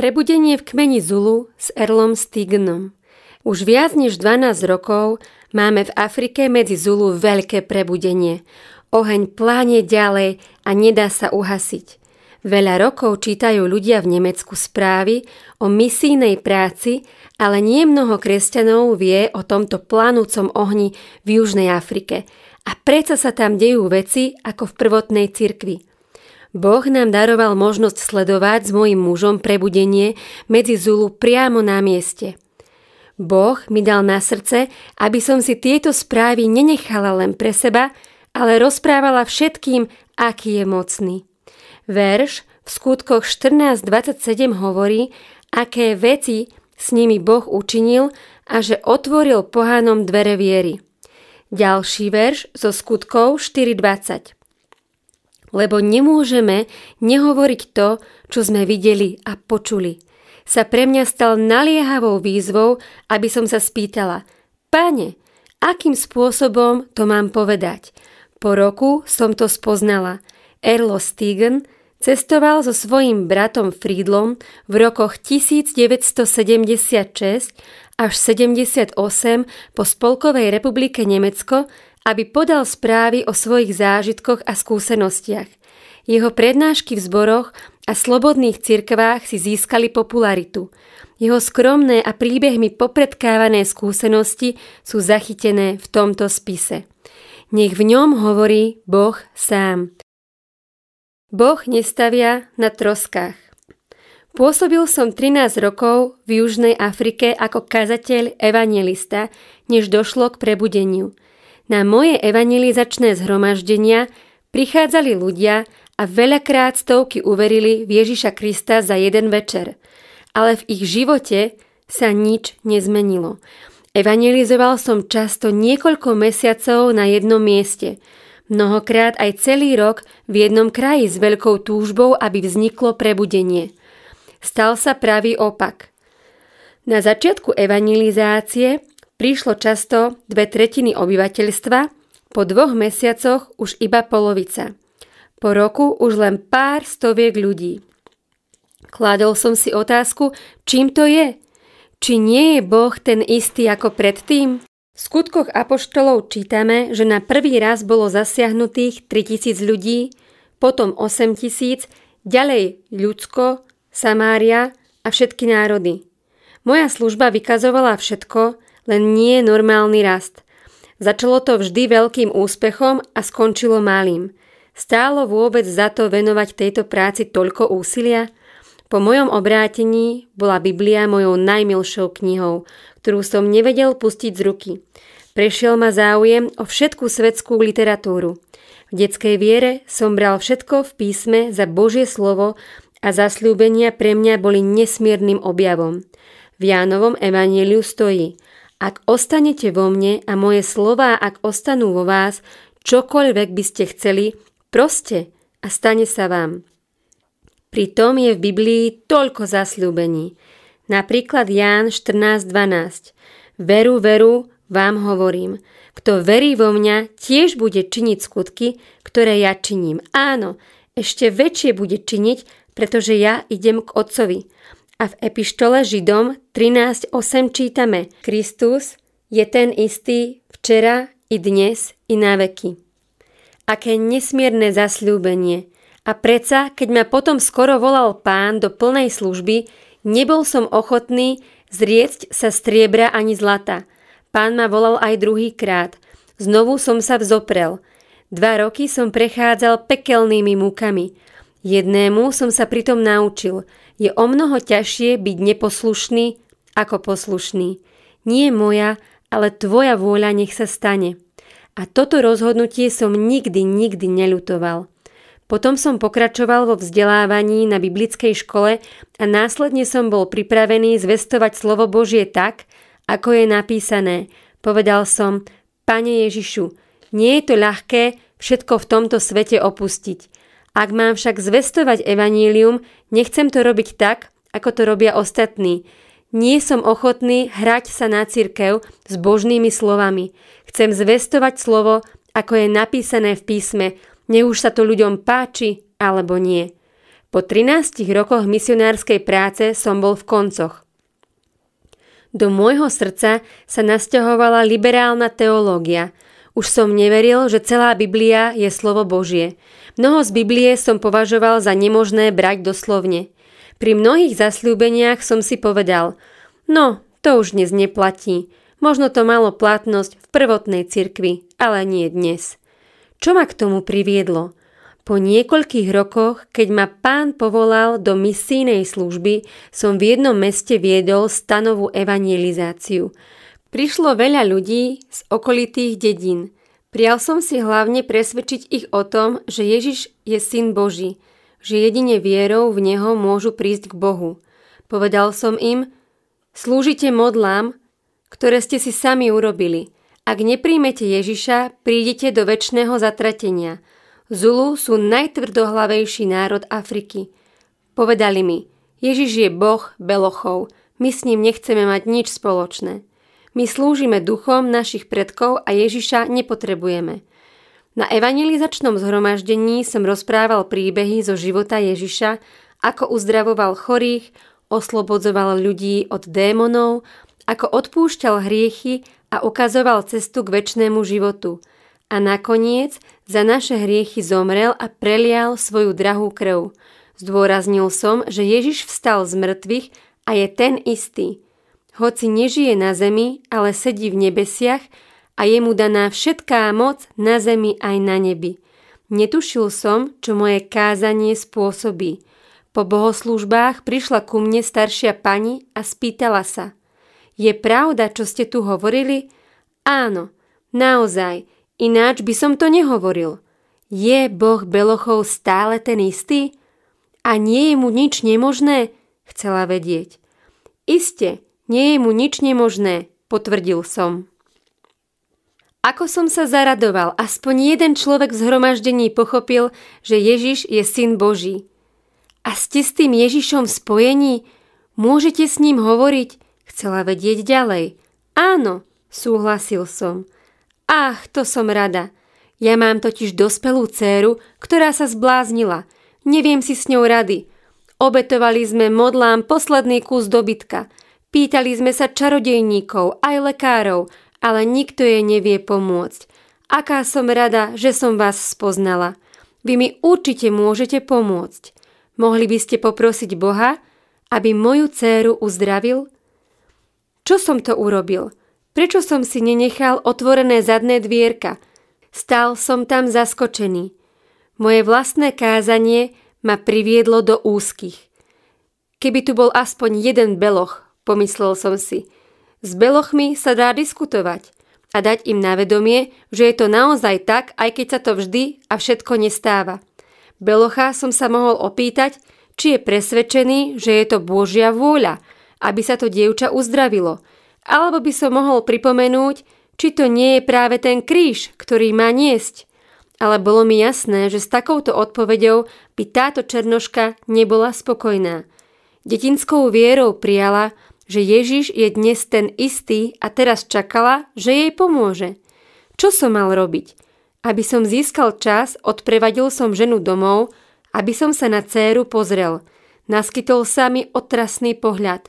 Prebudenie v kmeni Zulu s Erlom Stignom Už viac než 12 rokov máme v Afrike medzi Zulu veľké prebudenie. Oheň pláne ďalej a nedá sa uhasiť. Veľa rokov čítajú ľudia v Nemecku správy o misijnej práci, ale nie mnoho kresťanov vie o tomto plánúcom ohni v Južnej Afrike. A predsa sa tam dejú veci ako v prvotnej cirkvi – Boh nám daroval možnosť sledovať s mojim mužom prebudenie medzi Zulu priamo na mieste. Boh mi dal na srdce, aby som si tieto správy nenechala len pre seba, ale rozprávala všetkým, aký je mocný. Verš v skutkoch 14.27 hovorí, aké veci s nimi Boh učinil a že otvoril pohánom dvere viery. Ďalší verš zo skutkov 4.20 lebo nemôžeme nehovoriť to, čo sme videli a počuli. Sa pre mňa stal naliehavou výzvou, aby som sa spýtala, Pane, akým spôsobom to mám povedať? Po roku som to spoznala. Erlo Stegen cestoval so svojím bratom Friedlom v rokoch 1976 až 78 po Spolkovej republike Nemecko aby podal správy o svojich zážitkoch a skúsenostiach. Jeho prednášky v zboroch a slobodných cirkvách si získali popularitu. Jeho skromné a príbehmi popredkávané skúsenosti sú zachytené v tomto spise. Nech v ňom hovorí Boh sám. Boh nestavia na troskách. Pôsobil som 13 rokov v Južnej Afrike ako kazateľ evangelista, než došlo k prebudeniu – na moje evangelizačné zhromaždenia prichádzali ľudia a veľakrát stovky uverili v Ježiša Krista za jeden večer. Ale v ich živote sa nič nezmenilo. Evangelizoval som často niekoľko mesiacov na jednom mieste, mnohokrát aj celý rok v jednom kraji s veľkou túžbou, aby vzniklo prebudenie. Stal sa pravý opak. Na začiatku evangelizácie prišlo často dve tretiny obyvateľstva, po dvoch mesiacoch už iba polovica. Po roku už len pár stoviek ľudí. Kladol som si otázku, čím to je? Či nie je Boh ten istý ako predtým? V skutkoch apoštolov čítame, že na prvý raz bolo zasiahnutých 3000 ľudí, potom 8000, ďalej Ľudsko, Samária a všetky národy. Moja služba vykazovala všetko, len nie normálny rast. Začalo to vždy veľkým úspechom a skončilo malým. Stálo vôbec za to venovať tejto práci toľko úsilia? Po mojom obrátení bola Biblia mojou najmilšou knihou, ktorú som nevedel pustiť z ruky. Prešiel ma záujem o všetku svetskú literatúru. V detskej viere som bral všetko v písme za Božie slovo a zasľúbenia pre mňa boli nesmiernym objavom. V Jánovom evaníliu stojí – ak ostanete vo mne a moje slová, ak ostanú vo vás, čokoľvek by ste chceli, proste a stane sa vám. Pritom je v Biblii toľko zasľúbení. Napríklad Ján 14.12. Veru, veru, vám hovorím. Kto verí vo mňa, tiež bude činiť skutky, ktoré ja činím. Áno, ešte väčšie bude činiť, pretože ja idem k Otcovi. A v epištole Židom 13.8 čítame Kristus je ten istý včera i dnes i na veky. Aké nesmierne zasľúbenie. A preca, keď ma potom skoro volal pán do plnej služby, nebol som ochotný zriecť sa striebra ani zlata. Pán ma volal aj druhýkrát. Znovu som sa vzoprel. Dva roky som prechádzal pekelnými múkami. Jednému som sa pritom naučil – je o mnoho ťažšie byť neposlušný ako poslušný. Nie moja, ale tvoja vôľa nech sa stane. A toto rozhodnutie som nikdy, nikdy neľutoval. Potom som pokračoval vo vzdelávaní na biblickej škole a následne som bol pripravený zvestovať slovo Božie tak, ako je napísané. Povedal som, Pane Ježišu, nie je to ľahké všetko v tomto svete opustiť, ak mám však zvestovať evanílium, nechcem to robiť tak, ako to robia ostatní. Nie som ochotný hrať sa na cirkev s božnými slovami. Chcem zvestovať slovo, ako je napísané v písme, ne už sa to ľuďom páči alebo nie. Po 13 rokoch misionárskej práce som bol v koncoch. Do môjho srdca sa nasťahovala liberálna teológia – už som neveril, že celá Biblia je slovo Božie. Mnoho z Biblie som považoval za nemožné brať doslovne. Pri mnohých zasľúbeniach som si povedal, no, to už dnes neplatí. Možno to malo platnosť v prvotnej cirkvi, ale nie dnes. Čo ma k tomu priviedlo? Po niekoľkých rokoch, keď ma pán povolal do misijnej služby, som v jednom meste viedol stanovú evangelizáciu – Prišlo veľa ľudí z okolitých dedín. Prial som si hlavne presvedčiť ich o tom, že Ježiš je syn Boží, že jedine vierou v Neho môžu prísť k Bohu. Povedal som im, slúžite modlám, ktoré ste si sami urobili. Ak nepríjmete Ježiša, prídete do väčšného zatratenia. Zulu sú najtvrdohlavejší národ Afriky. Povedali mi, Ježiš je boh Belochov, my s ním nechceme mať nič spoločné. My slúžime duchom našich predkov a Ježiša nepotrebujeme. Na evangelizačnom zhromaždení som rozprával príbehy zo života Ježiša, ako uzdravoval chorých, oslobodzoval ľudí od démonov, ako odpúšťal hriechy a ukazoval cestu k väčšnému životu. A nakoniec za naše hriechy zomrel a prelial svoju drahú krv. Zdôraznil som, že Ježiš vstal z mŕtvych a je ten istý – hoci nežije na zemi, ale sedí v nebesiach a je mu daná všetká moc na zemi aj na nebi. Netušil som, čo moje kázanie spôsobí. Po bohoslužbách prišla ku mne staršia pani a spýtala sa. Je pravda, čo ste tu hovorili? Áno, naozaj, ináč by som to nehovoril. Je Boh Belochov stále ten istý? A nie je mu nič nemožné? Chcela vedieť. Iste, nie je mu nič nemožné, potvrdil som. Ako som sa zaradoval, aspoň jeden človek v zhromaždení pochopil, že Ježiš je syn Boží. A ste s tým Ježišom v spojení? Môžete s ním hovoriť? Chcela vedieť ďalej. Áno, súhlasil som. Ach, to som rada. Ja mám totiž dospelú dceru, ktorá sa zbláznila. Neviem si s ňou rady. Obetovali sme modlám posledný kus dobytka – Pýtali sme sa čarodejníkov, aj lekárov, ale nikto jej nevie pomôcť. Aká som rada, že som vás spoznala. Vy mi určite môžete pomôcť. Mohli by ste poprosiť Boha, aby moju dceru uzdravil? Čo som to urobil? Prečo som si nenechal otvorené zadné dvierka? Stál som tam zaskočený. Moje vlastné kázanie ma priviedlo do úzkých. Keby tu bol aspoň jeden beloch, Pomyslel som si. S belochmi sa dá diskutovať a dať im na vedomie, že je to naozaj tak, aj keď sa to vždy a všetko nestáva. Belocha som sa mohol opýtať, či je presvedčený, že je to Božia vôľa, aby sa to dievča uzdravilo. Alebo by som mohol pripomenúť, či to nie je práve ten kríž, ktorý má niesť. Ale bolo mi jasné, že s takouto odpoveďou by táto černoška nebola spokojná. Detinskou vierou prijala, že Ježiš je dnes ten istý a teraz čakala, že jej pomôže. Čo som mal robiť? Aby som získal čas, odprevadil som ženu domov, aby som sa na céru pozrel. Naskytol sa mi otrasný pohľad.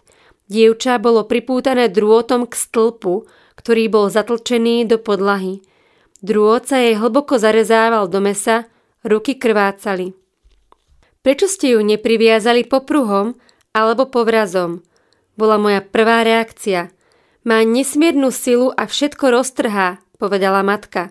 Dievča bolo pripútané drôtom k stĺpu, ktorý bol zatlčený do podlahy. Drôt sa jej hlboko zarezával do mesa, ruky krvácali. Prečo ste ju nepriviazali popruhom alebo povrazom? bola moja prvá reakcia. Má nesmiernu silu a všetko roztrhá, povedala matka.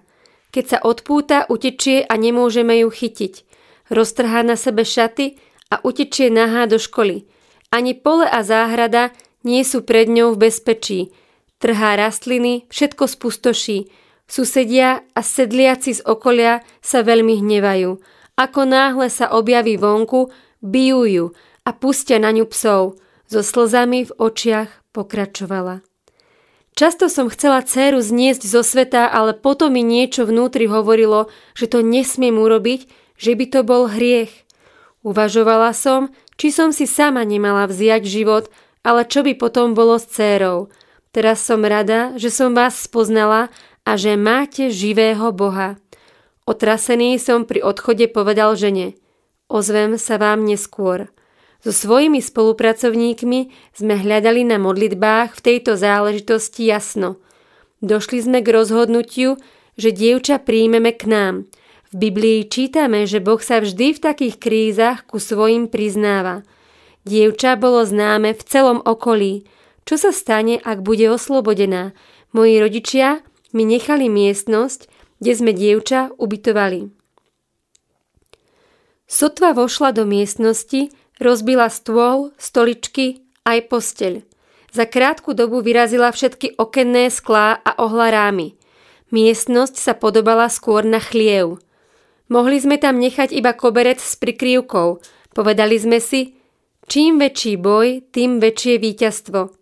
Keď sa odpúta, utečie a nemôžeme ju chytiť. Roztrhá na sebe šaty a utečie nahá do školy. Ani pole a záhrada nie sú pred ňou v bezpečí. Trhá rastliny, všetko spustoší. Susedia a sedliaci z okolia sa veľmi hnevajú. Ako náhle sa objaví vonku, bijú ju a pustia na ňu psov – so slzami v očiach pokračovala. Často som chcela dceru zniesť zo sveta, ale potom mi niečo vnútri hovorilo, že to nesmiem urobiť, že by to bol hriech. Uvažovala som, či som si sama nemala vziať život, ale čo by potom bolo s dcérou. Teraz som rada, že som vás spoznala a že máte živého Boha. Otrasený som pri odchode povedal žene. Ozvem sa vám neskôr. So svojimi spolupracovníkmi sme hľadali na modlitbách v tejto záležitosti jasno. Došli sme k rozhodnutiu, že dievča príjmeme k nám. V Biblii čítame, že Boh sa vždy v takých krízach ku svojim priznáva. Dievča bolo známe v celom okolí. Čo sa stane, ak bude oslobodená? Moji rodičia mi nechali miestnosť, kde sme dievča ubytovali. Sotva vošla do miestnosti, Rozbila stôl, stoličky aj posteľ. Za krátku dobu vyrazila všetky okenné sklá a ohla rámy. Miestnosť sa podobala skôr na chliev. Mohli sme tam nechať iba koberec s prikryvkou. Povedali sme si, čím väčší boj, tým väčšie víťazstvo.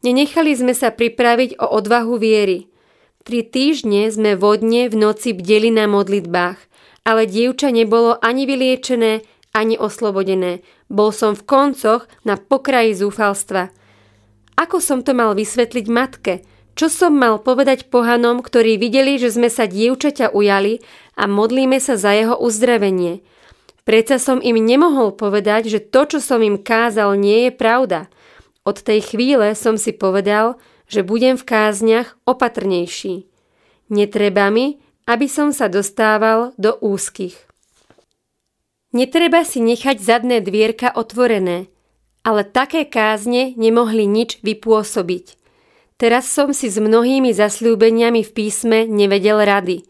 Nenechali sme sa pripraviť o odvahu viery. Tri týždne sme vodne v noci bdeli na modlitbách, ale dievča nebolo ani vyliečené, ani oslobodené, bol som v koncoch na pokraji zúfalstva. Ako som to mal vysvetliť matke? Čo som mal povedať pohanom, ktorí videli, že sme sa dievčaťa ujali a modlíme sa za jeho uzdravenie? Preca som im nemohol povedať, že to, čo som im kázal, nie je pravda. Od tej chvíle som si povedal, že budem v kázniach opatrnejší. Netreba mi, aby som sa dostával do úzkých. Netreba si nechať zadné dvierka otvorené, ale také kázne nemohli nič vypôsobiť. Teraz som si s mnohými zasľúbeniami v písme nevedel rady.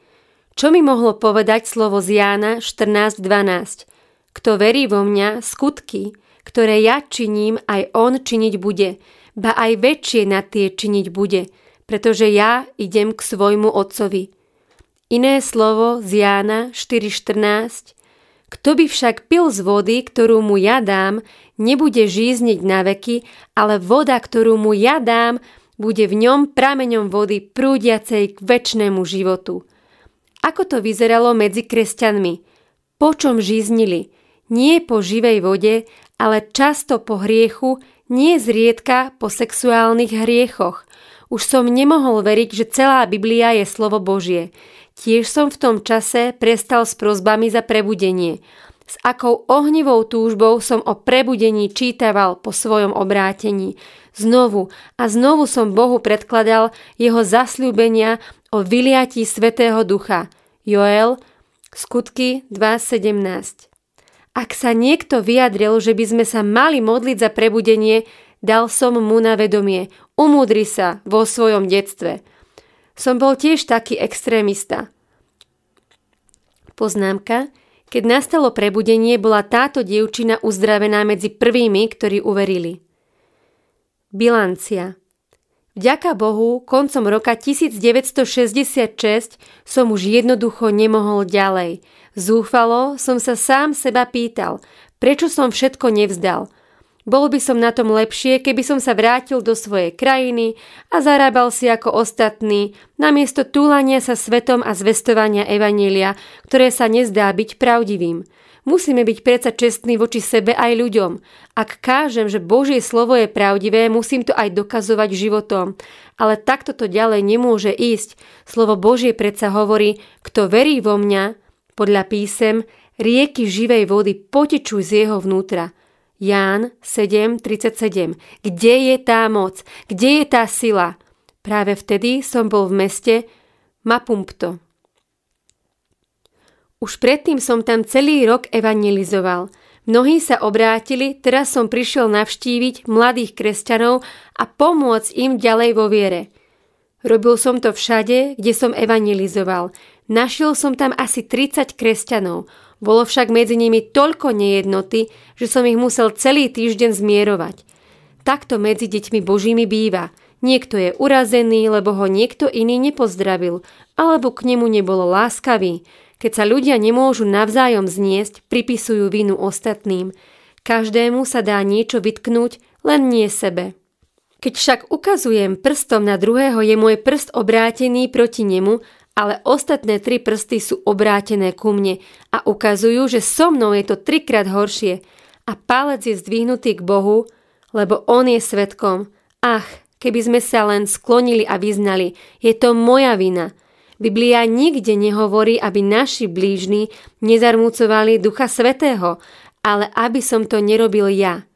Čo mi mohlo povedať slovo z Jána 14.12? Kto verí vo mňa, skutky, ktoré ja činím, aj on činiť bude, ba aj väčšie na tie činiť bude, pretože ja idem k svojmu otcovi. Iné slovo z Jána kto by však pil z vody, ktorú mu ja dám, nebude žízniť na veky, ale voda, ktorú mu ja dám, bude v ňom prameňom vody prúdiacej k väčšnému životu. Ako to vyzeralo medzi kresťanmi? Po čom žíznili? Nie po živej vode, ale často po hriechu, nie zriedka po sexuálnych hriechoch. Už som nemohol veriť, že celá Biblia je slovo Božie. Tiež som v tom čase prestal s prozbami za prebudenie. S akou ohnivou túžbou som o prebudení čítaval po svojom obrátení. Znovu a znovu som Bohu predkladal jeho zasľúbenia o vyliatí Svetého Ducha. Joel, skutky 2.17 Ak sa niekto vyjadril, že by sme sa mali modliť za prebudenie, dal som mu na vedomie. Umudri sa vo svojom detstve. Som bol tiež taký extrémista. Poznámka. Keď nastalo prebudenie, bola táto dievčina uzdravená medzi prvými, ktorí uverili. Bilancia. Vďaka Bohu, koncom roka 1966 som už jednoducho nemohol ďalej. Zúfalo som sa sám seba pýtal, prečo som všetko nevzdal – bol by som na tom lepšie, keby som sa vrátil do svojej krajiny a zarábal si ako ostatní, namiesto túlania sa svetom a zvestovania Evanília, ktoré sa nezdá byť pravdivým. Musíme byť predsa čestní voči sebe aj ľuďom. Ak kážem, že Božie slovo je pravdivé, musím to aj dokazovať životom. Ale takto to ďalej nemôže ísť. Slovo Božie predsa hovorí, kto verí vo mňa, podľa písem, rieky živej vody potečú z jeho vnútra – Ján 7.37. Kde je tá moc? Kde je tá sila? Práve vtedy som bol v meste Mapumpto. Už predtým som tam celý rok evangelizoval. Mnohí sa obrátili, teraz som prišiel navštíviť mladých kresťanov a pomôcť im ďalej vo viere. Robil som to všade, kde som evangelizoval. Našiel som tam asi 30 kresťanov – bolo však medzi nimi toľko nejednoty, že som ich musel celý týždeň zmierovať. Takto medzi deťmi božími býva. Niekto je urazený, lebo ho niekto iný nepozdravil, alebo k nemu nebolo láskavý. Keď sa ľudia nemôžu navzájom zniesť, pripisujú vinu ostatným. Každému sa dá niečo vytknúť, len nie sebe. Keď však ukazujem prstom na druhého, je môj prst obrátený proti nemu ale ostatné tri prsty sú obrátené ku mne a ukazujú, že so mnou je to trikrát horšie a palec je zdvihnutý k Bohu, lebo On je svetkom. Ach, keby sme sa len sklonili a vyznali, je to moja vina. Biblia nikde nehovorí, aby naši blížni nezarmúcovali Ducha Svetého, ale aby som to nerobil ja.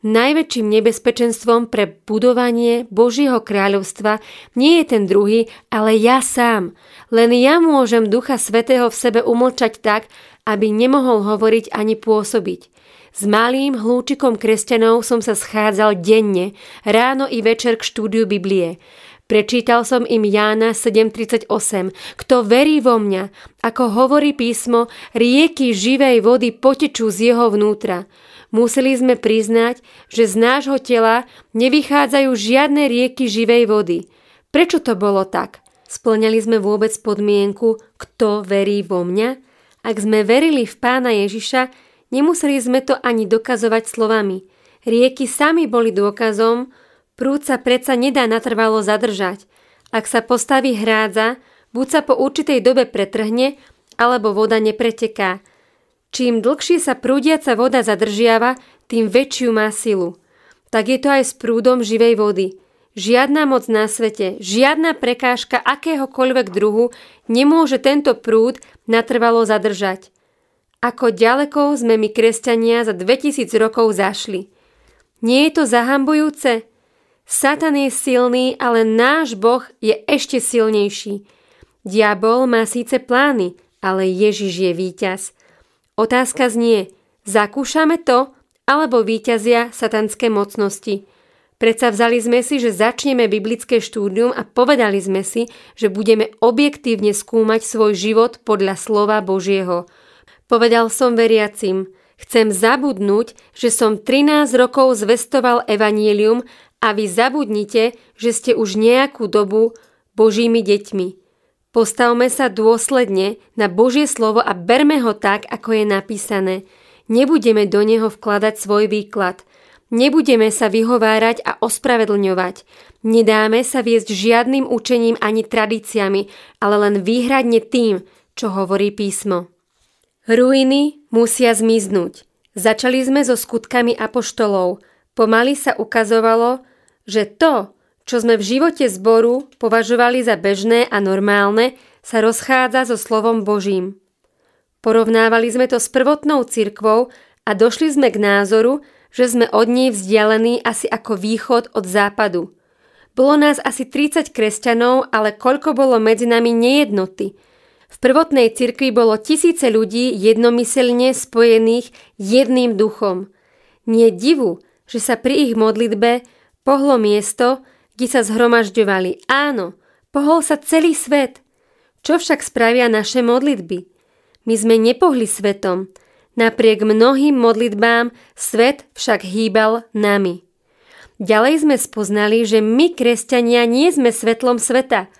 Najväčším nebezpečenstvom pre budovanie Božieho kráľovstva nie je ten druhý, ale ja sám. Len ja môžem Ducha Svetého v sebe umlčať tak, aby nemohol hovoriť ani pôsobiť. S malým hlúčikom kresťanov som sa schádzal denne, ráno i večer k štúdiu Biblie. Prečítal som im Jána 7.38. Kto verí vo mňa, ako hovorí písmo, rieky živej vody potečú z jeho vnútra. Museli sme priznať, že z nášho tela nevychádzajú žiadne rieky živej vody. Prečo to bolo tak? Splňali sme vôbec podmienku, kto verí vo mňa? Ak sme verili v pána Ježiša, nemuseli sme to ani dokazovať slovami. Rieky sami boli dôkazom, prúd sa predsa nedá natrvalo zadržať. Ak sa postaví hrádza, buď sa po určitej dobe pretrhne, alebo voda nepreteká. Čím dlhšie sa prúdiaca voda zadržiava, tým väčšiu má silu. Tak je to aj s prúdom živej vody. Žiadna moc na svete, žiadna prekážka akéhokoľvek druhu nemôže tento prúd natrvalo zadržať. Ako ďaleko sme my kresťania za 2000 rokov zašli. Nie je to zahambujúce? Satan je silný, ale náš Boh je ešte silnejší. Diabol má síce plány, ale Ježiš je víťaz – Otázka znie, zakúšame to, alebo výťazia satanské mocnosti. Predsa vzali sme si, že začneme biblické štúdium a povedali sme si, že budeme objektívne skúmať svoj život podľa slova Božieho. Povedal som veriacim, chcem zabudnúť, že som 13 rokov zvestoval evanílium a vy zabudnite, že ste už nejakú dobu Božími deťmi. Postavme sa dôsledne na Božie slovo a berme ho tak, ako je napísané. Nebudeme do neho vkladať svoj výklad. Nebudeme sa vyhovárať a ospravedlňovať. Nedáme sa viesť žiadnym učením ani tradíciami, ale len výhradne tým, čo hovorí písmo. Ruiny musia zmiznúť. Začali sme so skutkami apoštolov. Pomaly sa ukazovalo, že to, čo sme v živote zboru považovali za bežné a normálne, sa rozchádza so slovom Božím. Porovnávali sme to s prvotnou cirkvou a došli sme k názoru, že sme od nej vzdialení asi ako východ od západu. Bolo nás asi 30 kresťanov, ale koľko bolo medzi nami nejednoty. V prvotnej cirkvi bolo tisíce ľudí jednomyselne spojených jedným duchom. Nie divu, že sa pri ich modlitbe pohlo miesto, kde sa zhromažďovali. Áno, pohol sa celý svet. Čo však spravia naše modlitby? My sme nepohli svetom. Napriek mnohým modlitbám svet však hýbal nami. Ďalej sme spoznali, že my, kresťania, nie sme svetlom sveta,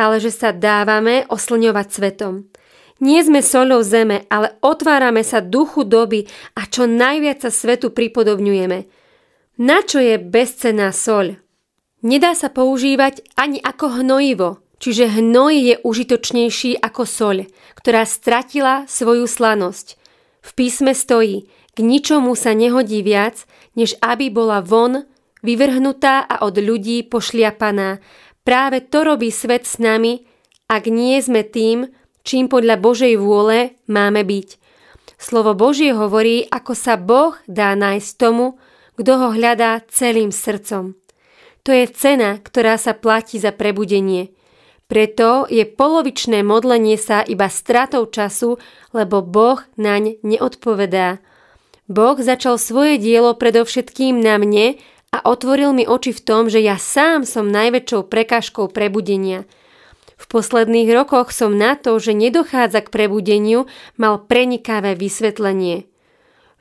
ale že sa dávame oslňovať svetom. Nie sme solou zeme, ale otvárame sa duchu doby a čo najviac sa svetu pripodobňujeme. Na čo je bezcená soľ? Nedá sa používať ani ako hnojivo, čiže hnoj je užitočnejší ako soľ, ktorá stratila svoju slanosť. V písme stojí, k ničomu sa nehodí viac, než aby bola von, vyvrhnutá a od ľudí pošliapaná. Práve to robí svet s nami, ak nie sme tým, čím podľa Božej vôle máme byť. Slovo Božie hovorí, ako sa Boh dá nájsť tomu, kto ho hľadá celým srdcom. To je cena, ktorá sa platí za prebudenie. Preto je polovičné modlenie sa iba stratou času, lebo Boh naň neodpovedá. Boh začal svoje dielo predovšetkým na mne a otvoril mi oči v tom, že ja sám som najväčšou prekážkou prebudenia. V posledných rokoch som na to, že nedochádza k prebudeniu, mal prenikavé vysvetlenie –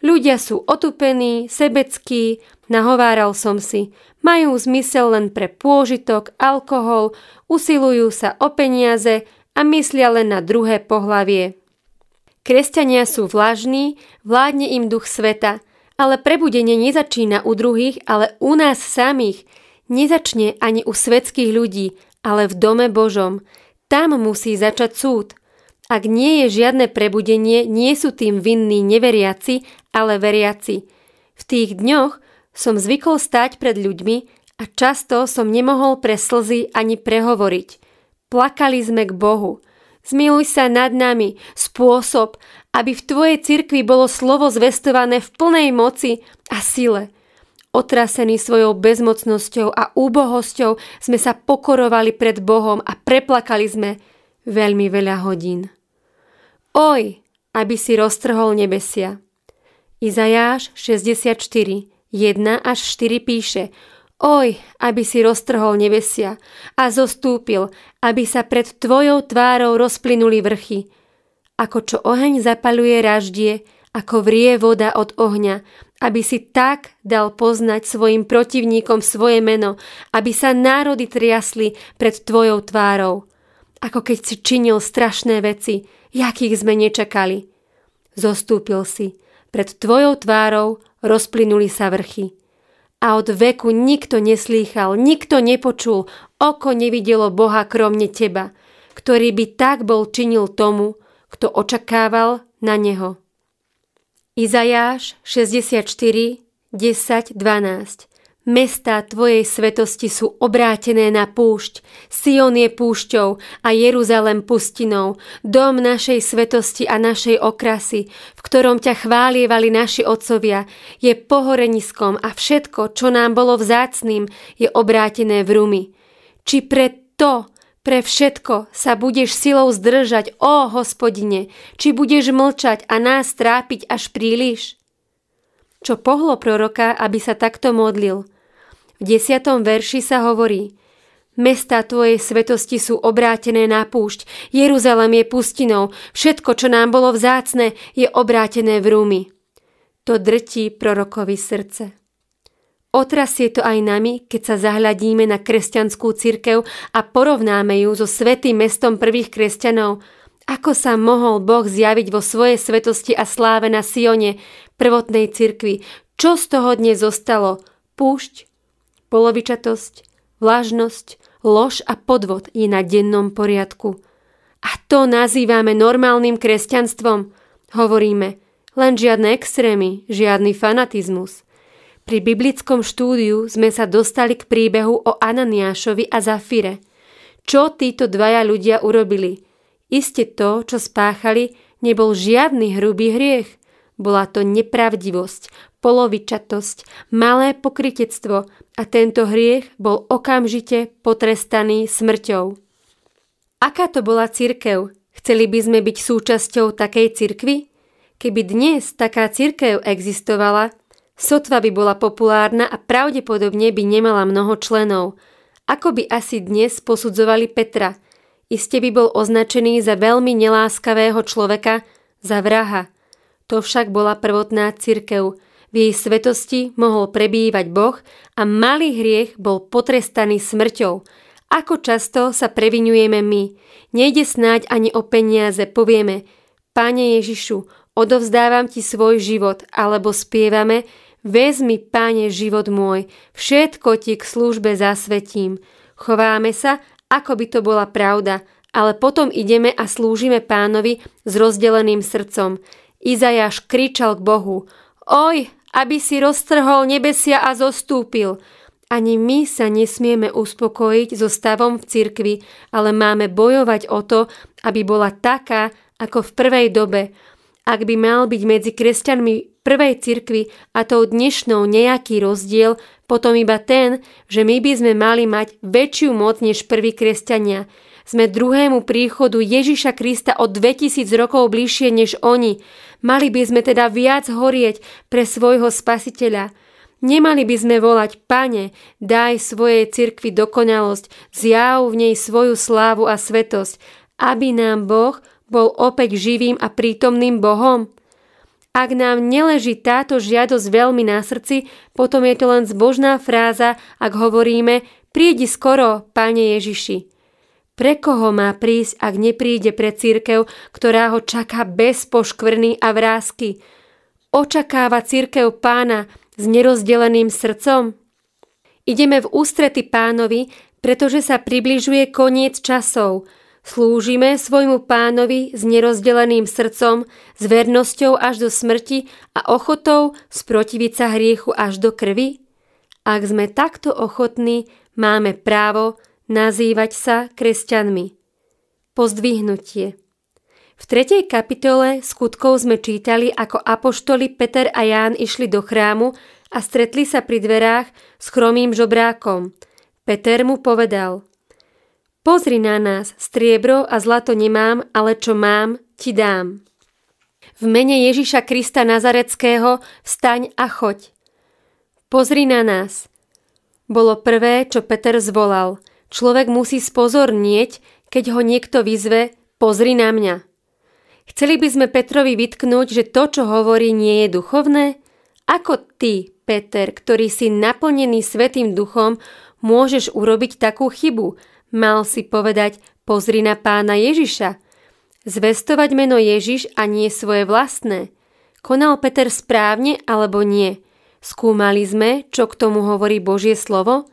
Ľudia sú otupení, sebeckí, nahováral som si. Majú zmysel len pre pôžitok, alkohol, usilujú sa o peniaze a myslia len na druhé pohlavie. Kresťania sú vlažní, vládne im duch sveta, ale prebudenie nezačína u druhých, ale u nás samých. Nezačne ani u svetských ľudí, ale v dome Božom. Tam musí začať súd. Ak nie je žiadne prebudenie, nie sú tým vinní neveriaci, ale veriaci. V tých dňoch som zvykol stáť pred ľuďmi a často som nemohol pre slzy ani prehovoriť. Plakali sme k Bohu. Zmiluj sa nad nami, spôsob, aby v Tvojej cirkvi bolo slovo zvestované v plnej moci a sile. Otrasení svojou bezmocnosťou a úbohosťou sme sa pokorovali pred Bohom a preplakali sme veľmi veľa hodín. Oj, aby si roztrhol nebesia. Izajáš 64, 1 až 4 píše Oj, aby si roztrhol nebesia a zostúpil, aby sa pred tvojou tvárou rozplynuli vrchy. Ako čo oheň zapaluje raždie, ako vrie voda od ohňa, aby si tak dal poznať svojim protivníkom svoje meno, aby sa národy triasli pred tvojou tvárou. Ako keď si činil strašné veci, jakých sme nečakali. Zostúpil si, pred tvojou tvárou rozplynuli sa vrchy. A od veku nikto neslýchal, nikto nepočul, oko nevidelo Boha kromne teba, ktorý by tak bol činil tomu, kto očakával na neho. Izajáš 64, 10, 12 Mestá Tvojej svetosti sú obrátené na púšť. Sion je púšťou a Jeruzalem pustinou, dom našej svetosti a našej okrasy, v ktorom ťa chválievali naši otcovia, je pohoreniskom a všetko, čo nám bolo vzácným, je obrátené v rumy. Či pre to, pre všetko sa budeš silou zdržať, ó hospodine, či budeš mlčať a nás trápiť až príliš? Čo pohlo proroka, aby sa takto modlil – v desiatom verši sa hovorí Mesta tvojej svetosti sú obrátené na púšť, Jeruzalem je pustinou, všetko, čo nám bolo vzácne, je obrátené v rúmy. To drtí prorokovi srdce. Otras je to aj nami, keď sa zahľadíme na kresťanskú cirkev a porovnáme ju so svetým mestom prvých kresťanov. Ako sa mohol Boh zjaviť vo svojej svetosti a sláve na Sione, prvotnej cirkvi? Čo z toho dnes zostalo? Púšť, polovičatosť, vlážnosť, lož a podvod je na dennom poriadku. A to nazývame normálnym kresťanstvom, hovoríme. Len žiadne extrémy, žiadny fanatizmus. Pri biblickom štúdiu sme sa dostali k príbehu o Ananiášovi a Zafire. Čo títo dvaja ľudia urobili? Isté to, čo spáchali, nebol žiadny hrubý hriech. Bola to nepravdivosť, polovičatosť, malé pokritectvo a tento hriech bol okamžite potrestaný smrťou. Aká to bola cirkev? Chceli by sme byť súčasťou takej cirkvy? Keby dnes taká cirkev existovala, sotva by bola populárna a pravdepodobne by nemala mnoho členov. Ako by asi dnes posudzovali Petra? Iste by bol označený za veľmi neláskavého človeka, za vraha. To však bola prvotná cirkev – v jej svetosti mohol prebývať Boh a malý hriech bol potrestaný smrťou. Ako často sa previnujeme my? Nejde snáď ani o peniaze, povieme páne Ježišu, odovzdávam ti svoj život, alebo spievame Vezmi, páne, život môj, všetko ti k službe zasvetím. Chováme sa, ako by to bola pravda, ale potom ideme a slúžime pánovi s rozdeleným srdcom. Izajáš kričal k Bohu, Oj, aby si roztrhol nebesia a zostúpil. Ani my sa nesmieme uspokojiť so stavom v cirkvi, ale máme bojovať o to, aby bola taká, ako v prvej dobe. Ak by mal byť medzi kresťanmi prvej cirkvi a tou dnešnou nejaký rozdiel, potom iba ten, že my by sme mali mať väčšiu moc než prví kresťania. Sme druhému príchodu Ježiša Krista o 2000 rokov bližšie než oni. Mali by sme teda viac horieť pre svojho spasiteľa. Nemali by sme volať, pane, daj svojej cirkvi dokonalosť, zjav v nej svoju slávu a svetosť, aby nám Boh bol opäť živým a prítomným Bohom. Ak nám neleží táto žiadosť veľmi na srdci, potom je to len zbožná fráza, ak hovoríme, prídi skoro, Pane Ježiši. Pre koho má prísť, ak nepríde pre církev, ktorá ho čaká bez poškvrny a vrázky? Očakáva církev pána s nerozdeleným srdcom? Ideme v ústrety pánovi, pretože sa približuje koniec časov. Slúžime svojmu pánovi s nerozdeleným srdcom, s vernosťou až do smrti a ochotou sprotiviť sa hriechu až do krvi? Ak sme takto ochotní, máme právo nazývať sa kresťanmi. Pozdvihnutie V tretej kapitole skutkov sme čítali, ako apoštoli Peter a Ján išli do chrámu a stretli sa pri dverách s chromým žobrákom. Peter mu povedal Pozri na nás, striebro a zlato nemám, ale čo mám, ti dám. V mene Ježiša Krista Nazareckého vstaň a choď. Pozri na nás. Bolo prvé, čo Peter zvolal – Človek musí spozornieť, keď ho niekto vyzve, pozri na mňa. Chceli by sme Petrovi vytknúť, že to, čo hovorí, nie je duchovné? Ako ty, Peter, ktorý si naplnený Svetým duchom, môžeš urobiť takú chybu? Mal si povedať, pozri na pána Ježiša. Zvestovať meno Ježiš a nie svoje vlastné. Konal Peter správne alebo nie? Skúmali sme, čo k tomu hovorí Božie slovo?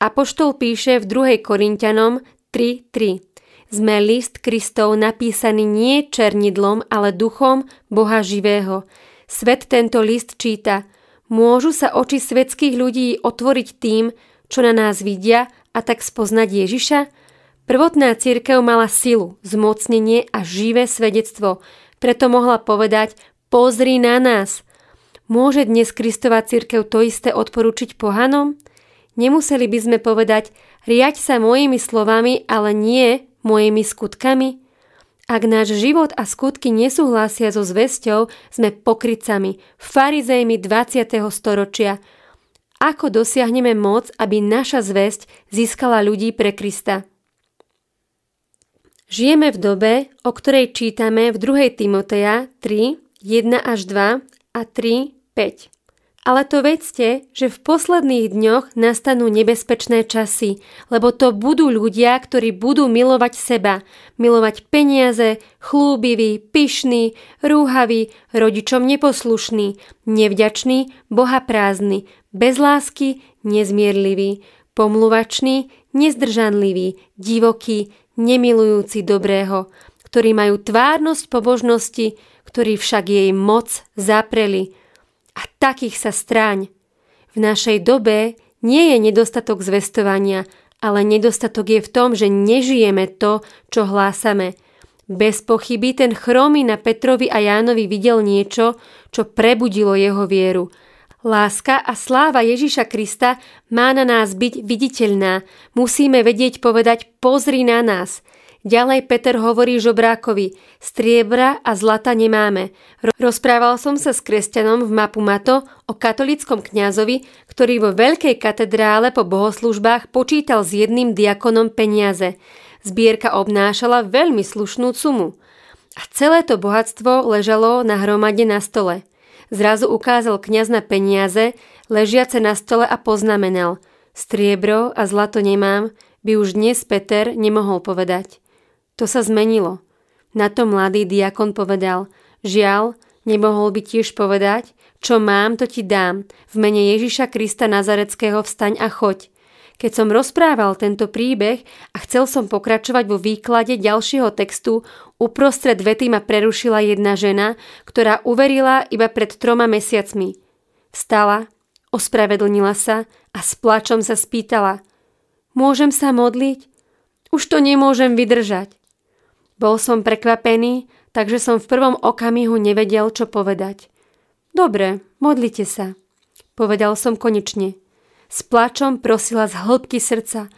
Apoštol píše v 2. Korintianom 3.3 Sme list Kristov napísaný nie černidlom, ale duchom Boha živého. Svet tento list číta. Môžu sa oči svetských ľudí otvoriť tým, čo na nás vidia a tak spoznať Ježiša? Prvotná církev mala silu, zmocnenie a živé svedectvo, preto mohla povedať pozri na nás. Môže dnes Kristova církev to isté odporučiť pohanom? Nemuseli by sme povedať, riaď sa mojimi slovami, ale nie mojimi skutkami? Ak náš život a skutky nesúhlasia so zväzťou, sme pokrycami, farizejmi 20. storočia. Ako dosiahneme moc, aby naša zväzť získala ľudí pre Krista? Žijeme v dobe, o ktorej čítame v 2. Timoteja 3, 1 až 2 a 3, 5. Ale to vedzte, že v posledných dňoch nastanú nebezpečné časy, lebo to budú ľudia, ktorí budú milovať seba, milovať peniaze, chlúbiví, pyšní, rúhaví, rodičom neposlušní, nevďační, bohaprázdni, bez lásky, nezmierliví, pomluvační, nezdržanliví, divokí, nemilujúci dobrého, ktorí majú tvárnosť pobožnosti, ktorí však jej moc zapreli – a takých sa stráň. V našej dobe nie je nedostatok zvestovania, ale nedostatok je v tom, že nežijeme to, čo hlásame. Bez pochyby ten chromy na Petrovi a Jánovi videl niečo, čo prebudilo jeho vieru. Láska a sláva Ježiša Krista má na nás byť viditeľná. Musíme vedieť povedať pozri na nás – Ďalej Peter hovorí žobrákovi, striebra a zlata nemáme. Rozprával som sa s kresťanom v mapu Mato o katolickom kňazovi, ktorý vo veľkej katedrále po bohoslužbách počítal s jedným diakonom peniaze. Zbierka obnášala veľmi slušnú sumu. A celé to bohatstvo ležalo na hromade na stole. Zrazu ukázal kňaz na peniaze, ležiace na stole a poznamenal – Striebro a zlato nemám, by už dnes Peter nemohol povedať. To sa zmenilo. Na to mladý diakon povedal, žiaľ, nemohol by tiež povedať, čo mám, to ti dám, v mene Ježiša Krista Nazareckého vstaň a choď. Keď som rozprával tento príbeh a chcel som pokračovať vo výklade ďalšieho textu, uprostred vety ma prerušila jedna žena, ktorá uverila iba pred troma mesiacmi. Vstala, ospravedlnila sa a s plačom sa spýtala. Môžem sa modliť? Už to nemôžem vydržať. Bol som prekvapený, takže som v prvom okamihu nevedel, čo povedať. Dobre, modlite sa, povedal som konečne. S plačom prosila z hĺbky srdca.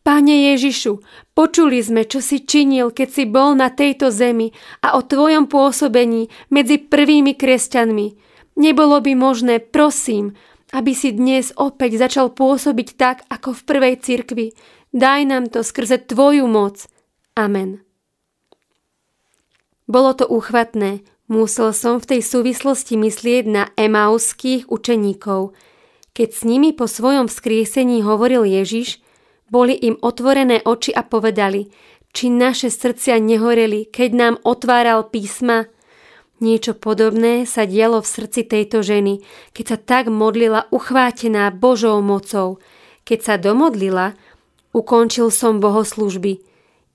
Pane Ježišu, počuli sme, čo si činil, keď si bol na tejto zemi a o tvojom pôsobení medzi prvými kresťanmi. Nebolo by možné, prosím, aby si dnes opäť začal pôsobiť tak, ako v prvej cirkvi. Daj nám to skrze tvoju moc. Amen. Bolo to úchvatné, musel som v tej súvislosti myslieť na emauských učeníkov. Keď s nimi po svojom vzkriesení hovoril Ježiš, boli im otvorené oči a povedali, či naše srdcia nehoreli, keď nám otváral písma. Niečo podobné sa dialo v srdci tejto ženy, keď sa tak modlila uchvátená Božou mocou. Keď sa domodlila, ukončil som bohoslužby –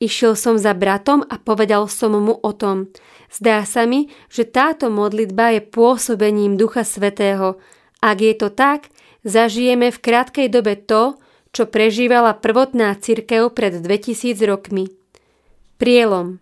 Išiel som za bratom a povedal som mu o tom. Zdá sa mi, že táto modlitba je pôsobením Ducha Svetého. Ak je to tak, zažijeme v krátkej dobe to, čo prežívala prvotná cirkev pred 2000 rokmi. Prielom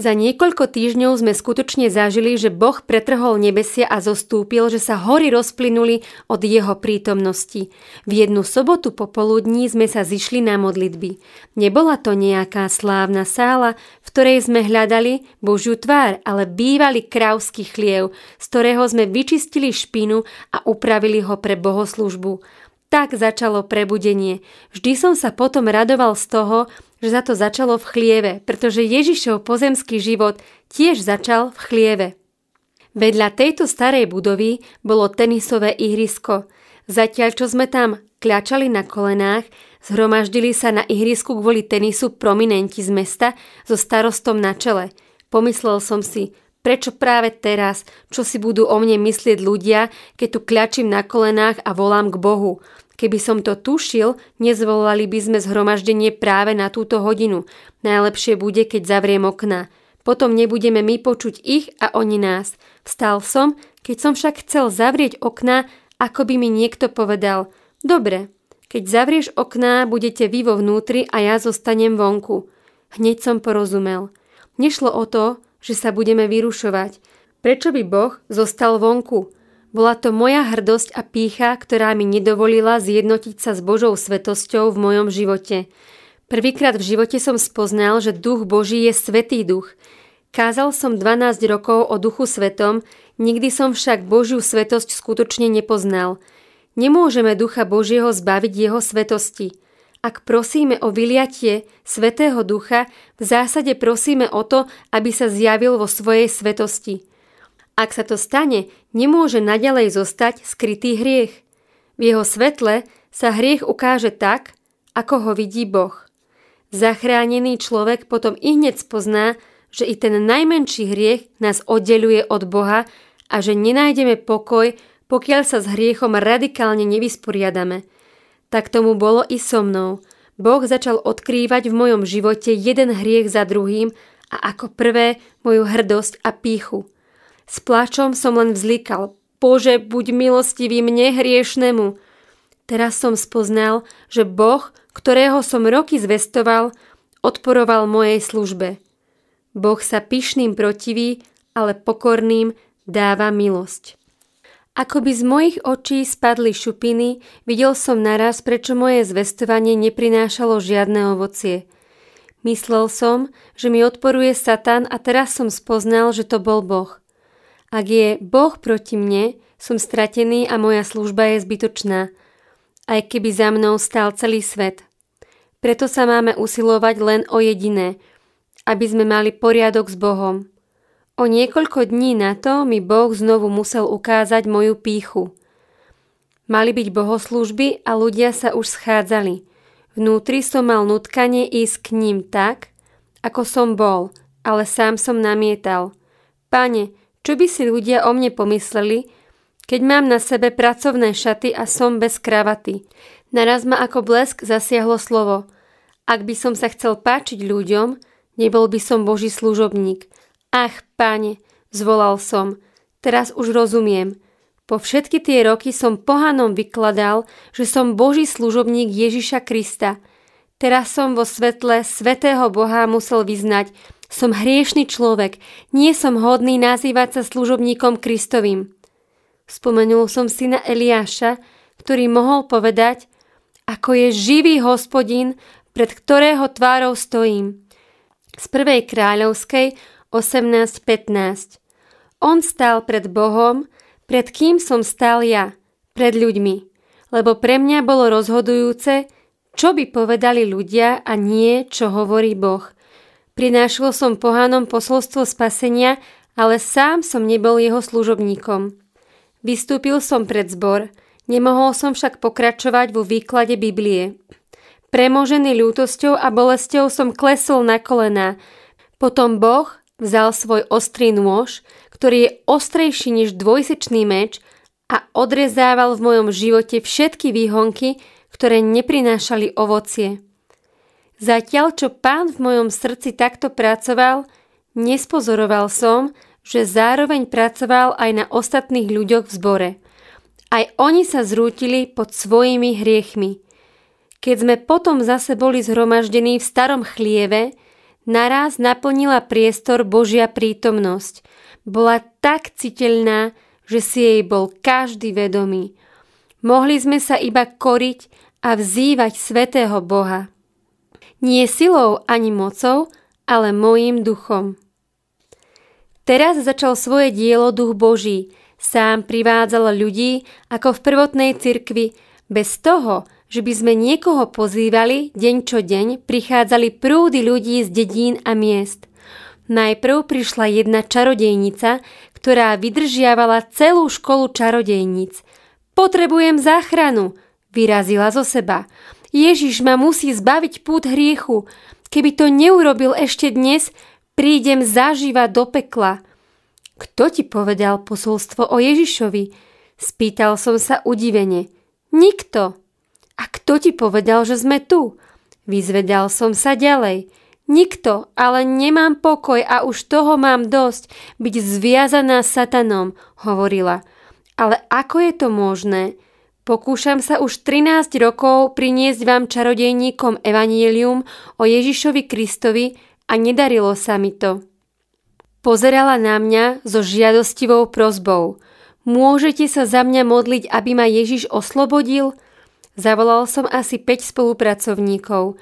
za niekoľko týždňov sme skutočne zažili, že Boh pretrhol nebesia a zostúpil, že sa hory rozplynuli od jeho prítomnosti. V jednu sobotu popoludní sme sa zišli na modlitby. Nebola to nejaká slávna sála, v ktorej sme hľadali Božiu tvár, ale bývalý krávsky chliev, z ktorého sme vyčistili špinu a upravili ho pre bohoslužbu. Tak začalo prebudenie. Vždy som sa potom radoval z toho, že za to začalo v chlieve, pretože Ježišov pozemský život tiež začal v chlieve. Vedľa tejto starej budovy bolo tenisové ihrisko. Zatiaľ, čo sme tam kľačali na kolenách, zhromaždili sa na ihrisku kvôli tenisu prominenti z mesta so starostom na čele. Pomyslel som si, prečo práve teraz, čo si budú o mne myslieť ľudia, keď tu kľačím na kolenách a volám k Bohu. Keby som to tušil, nezvolali by sme zhromaždenie práve na túto hodinu. Najlepšie bude, keď zavriem okna. Potom nebudeme my počuť ich a oni nás. Vstal som, keď som však chcel zavrieť okna, ako by mi niekto povedal. Dobre, keď zavrieš okná, budete vy vo vnútri a ja zostanem vonku. Hneď som porozumel. Nešlo o to, že sa budeme vyrušovať. Prečo by Boh zostal vonku? Bola to moja hrdosť a pícha, ktorá mi nedovolila zjednotiť sa s Božou svetosťou v mojom živote. Prvýkrát v živote som spoznal, že duch Boží je svetý duch. Kázal som 12 rokov o duchu svetom, nikdy som však Božiu svetosť skutočne nepoznal. Nemôžeme ducha Božieho zbaviť jeho svetosti. Ak prosíme o vyliatie Svetého Ducha, v zásade prosíme o to, aby sa zjavil vo svojej svetosti – ak sa to stane, nemôže naďalej zostať skrytý hriech. V jeho svetle sa hriech ukáže tak, ako ho vidí Boh. Zachránený človek potom i hneď spozná, že i ten najmenší hriech nás oddeluje od Boha a že nenájdeme pokoj, pokiaľ sa s hriechom radikálne nevysporiadame. Tak tomu bolo i so mnou. Boh začal odkrývať v mojom živote jeden hriech za druhým a ako prvé moju hrdosť a píchu – s plačom som len vzlikal. Bože, buď milostivý mne hriešnemu. Teraz som spoznal, že Boh, ktorého som roky zvestoval, odporoval mojej službe. Boh sa pyšným protiví, ale pokorným dáva milosť. Ako by z mojich očí spadli šupiny, videl som naraz, prečo moje zvestovanie neprinášalo žiadne ovocie. Myslel som, že mi odporuje Satan a teraz som spoznal, že to bol Boh. Ak je Boh proti mne, som stratený a moja služba je zbytočná, aj keby za mnou stál celý svet. Preto sa máme usilovať len o jediné, aby sme mali poriadok s Bohom. O niekoľko dní na to mi Boh znovu musel ukázať moju píchu. Mali byť bohoslužby a ľudia sa už schádzali. Vnútri som mal nutkanie ísť k ním tak, ako som bol, ale sám som namietal. Pane, čo by si ľudia o mne pomysleli, keď mám na sebe pracovné šaty a som bez kravaty? Naraz ma ako blesk zasiahlo slovo. Ak by som sa chcel páčiť ľuďom, nebol by som boží služobník. Ach, páne, zvolal som, teraz už rozumiem. Po všetky tie roky som pohanom vykladal, že som boží služobník Ježiša Krista. Teraz som vo svetle svetého Boha musel vyznať, som hriešny človek, nie som hodný nazývať sa služobníkom Kristovým. Spomenul som syna Eliáša, ktorý mohol povedať, ako je živý hospodin, pred ktorého tvárou stojím. Z prvej kráľovskej 18.15 On stál pred Bohom, pred kým som stál ja, pred ľuďmi, lebo pre mňa bolo rozhodujúce, čo by povedali ľudia a nie, čo hovorí Boh – Prinášal som pohanom posolstvo spasenia, ale sám som nebol jeho služobníkom. Vystúpil som pred zbor, nemohol som však pokračovať vo výklade Biblie. Premožený ľútosťou a bolesťou som klesol na kolená. Potom Boh vzal svoj ostrý nôž, ktorý je ostrejší než dvojsečný meč a odrezával v mojom živote všetky výhonky, ktoré neprinášali ovocie. Zatiaľ, čo pán v mojom srdci takto pracoval, nespozoroval som, že zároveň pracoval aj na ostatných ľuďoch v zbore. Aj oni sa zrútili pod svojimi hriechmi. Keď sme potom zase boli zhromaždení v starom chlieve, naraz naplnila priestor Božia prítomnosť. Bola tak citeľná, že si jej bol každý vedomý. Mohli sme sa iba koriť a vzývať svetého Boha nie silou ani mocou, ale mojim duchom. Teraz začal svoje dielo duch Boží, sám privádzal ľudí ako v prvotnej cirkvi, bez toho, že by sme niekoho pozývali deň čo deň, prichádzali prúdy ľudí z dedín a miest. Najprv prišla jedna čarodejnica, ktorá vydržiavala celú školu čarodejnic. Potrebujem záchranu, vyrazila zo seba. Ježiš ma musí zbaviť pút hriechu. Keby to neurobil ešte dnes, prídem zažíva do pekla. Kto ti povedal posolstvo o Ježišovi? Spýtal som sa udivene. Nikto. A kto ti povedal, že sme tu? Vyzvedal som sa ďalej. Nikto, ale nemám pokoj a už toho mám dosť, byť zviazaná satanom, hovorila. Ale ako je to možné? Pokúšam sa už 13 rokov priniesť vám čarodejníkom evanílium o Ježišovi Kristovi a nedarilo sa mi to. Pozerala na mňa so žiadostivou prozbou. Môžete sa za mňa modliť, aby ma Ježiš oslobodil? Zavolal som asi 5 spolupracovníkov.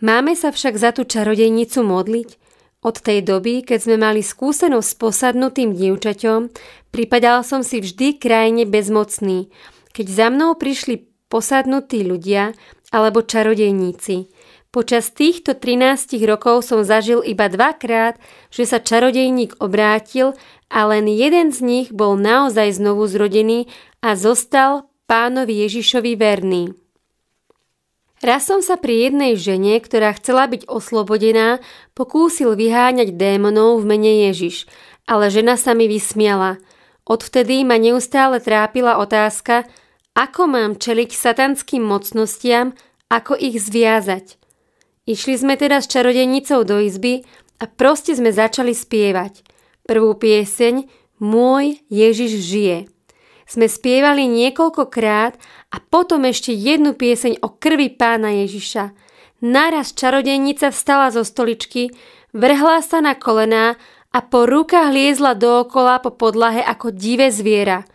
Máme sa však za tú čarodejnicu modliť? Od tej doby, keď sme mali skúsenosť s posadnutým dievčaťom, pripadal som si vždy krajne bezmocný – keď za mnou prišli posadnutí ľudia alebo čarodejníci. Počas týchto 13 rokov som zažil iba dvakrát, že sa čarodejník obrátil a len jeden z nich bol naozaj znovu zrodený a zostal pánovi Ježišovi verný. Raz som sa pri jednej žene, ktorá chcela byť oslobodená, pokúsil vyháňať démonov v mene Ježiš, ale žena sa mi vysmiala. Odvtedy ma neustále trápila otázka, ako mám čeliť satanským mocnostiam, ako ich zviazať? Išli sme teda s čarodenicou do izby a proste sme začali spievať. Prvú pieseň Môj Ježiš žije. Sme spievali niekoľkokrát a potom ešte jednu pieseň o krvi pána Ježiša. Naraz čarodenica vstala zo stoličky, vrhla sa na kolená a po rukách liezla dookola po podlahe ako divé zviera –